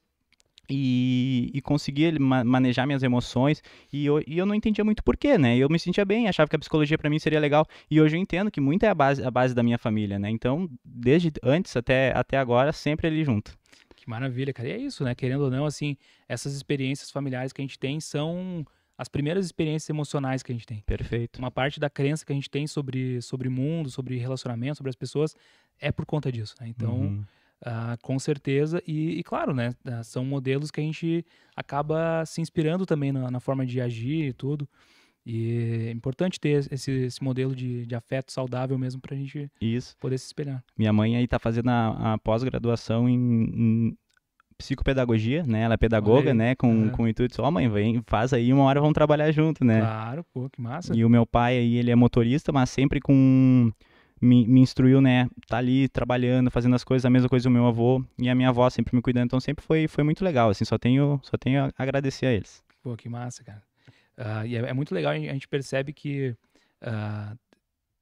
e, e conseguia manejar minhas emoções e eu, e eu não entendia muito porquê, né? Eu me sentia bem, achava que a psicologia para mim seria legal e hoje eu entendo que muito é a base, a base da minha família, né? Então, desde antes até, até agora, sempre ali junto. Que maravilha, cara. E é isso, né? Querendo ou não, assim, essas experiências familiares que a gente tem são as primeiras experiências emocionais que a gente tem. Perfeito. Uma parte da crença que a gente tem sobre sobre mundo, sobre relacionamento, sobre as pessoas é por conta disso, né? Então, uhum Uh, com certeza, e, e, claro, né, ah, são modelos que a gente acaba se inspirando também na, na forma de agir e tudo. E é importante ter esse, esse modelo de, de afeto saudável mesmo para a gente Isso. poder se espelhar. Minha mãe aí está fazendo a, a pós-graduação em, em, psicopedagogia, né? Ela é pedagoga, né? Com, é. com o intuito de, ó, oh, mãe, vem, faz aí, uma hora vamos trabalhar junto, né? Claro, pô, que massa. E o meu pai aí, ele é motorista, mas sempre com me, me instruiu, né? Tá ali trabalhando, fazendo as coisas, a mesma coisa o meu avô e a minha avó sempre me cuidando, então sempre foi, foi muito legal, assim, só tenho, só tenho a agradecer a eles. Pô, que massa, cara. Uh, e é, é, muito legal, a gente percebe que uh,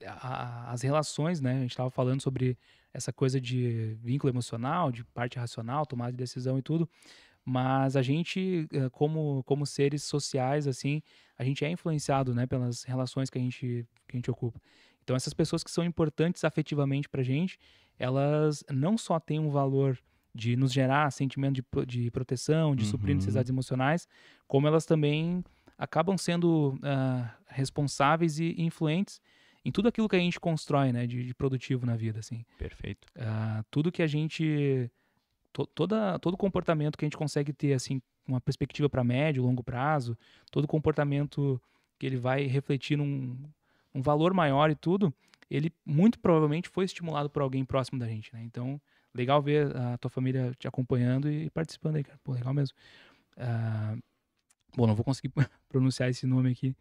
a, as relações, né? A gente estava falando sobre essa coisa de vínculo emocional, de parte racional, tomada de decisão e tudo, mas a gente, ah, como, como seres sociais, assim, a gente é influenciado, né, pelas relações que a gente, que a gente ocupa. Então, essas pessoas que são importantes afetivamente para gente, elas não só têm um valor de nos gerar sentimento de, de proteção, de uhum. suprir necessidades emocionais, como elas também acabam sendo uh, responsáveis e influentes em tudo aquilo que a gente constrói, né, de, de produtivo na vida, assim. Perfeito. Uh, tudo que a gente, to, toda, todo comportamento que a gente consegue ter, assim, uma perspectiva para médio, longo prazo, todo comportamento que ele vai refletir num um valor maior e tudo, ele muito provavelmente foi estimulado por alguém próximo da gente, né? Então, legal ver a tua família te acompanhando e participando aí, cara. Pô, legal mesmo. Uh, bom, não vou conseguir pronunciar esse nome aqui,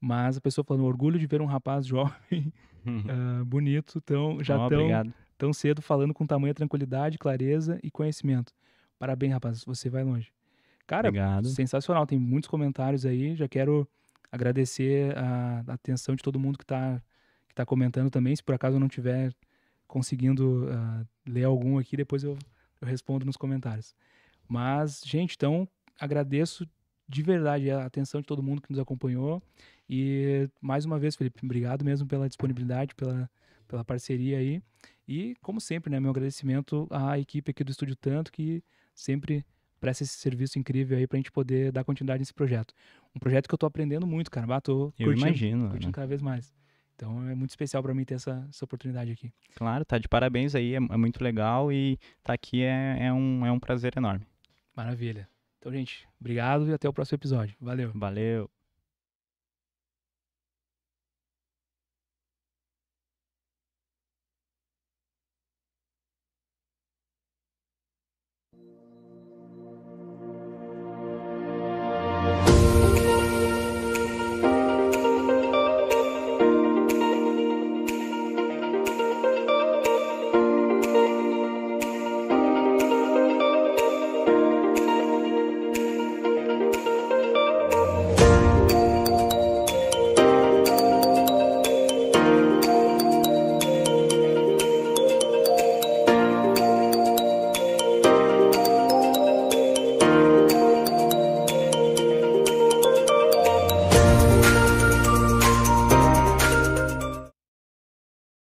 mas a pessoa falando orgulho de ver um rapaz jovem, uh, bonito, tão, já oh, tão, tão cedo, falando com tamanha tranquilidade, clareza e conhecimento. Parabéns, rapaz, você vai longe. Cara, obrigado. sensacional, tem muitos comentários aí, já quero agradecer a, atenção de todo mundo que está que tá comentando também. Se por acaso eu não tiver conseguindo uh, ler algum aqui, depois eu, eu respondo nos comentários. Mas, gente, então agradeço de verdade a atenção de todo mundo que nos acompanhou. E mais uma vez, Felipe, obrigado mesmo pela disponibilidade, pela, pela parceria aí. E, como sempre, né, meu agradecimento à equipe aqui do Estúdio Tanto, que sempre presta esse serviço incrível aí pra gente poder dar continuidade nesse projeto. Um projeto que eu tô aprendendo muito, cara. Bah, tô eu imagino, curtindo né? cada vez mais. Então é muito especial para mim ter essa, essa oportunidade aqui. Claro, tá de parabéns aí, é, é muito legal e tá aqui é, é, um, é um prazer enorme. Maravilha. Então, gente, obrigado e até o próximo episódio. Valeu. Valeu.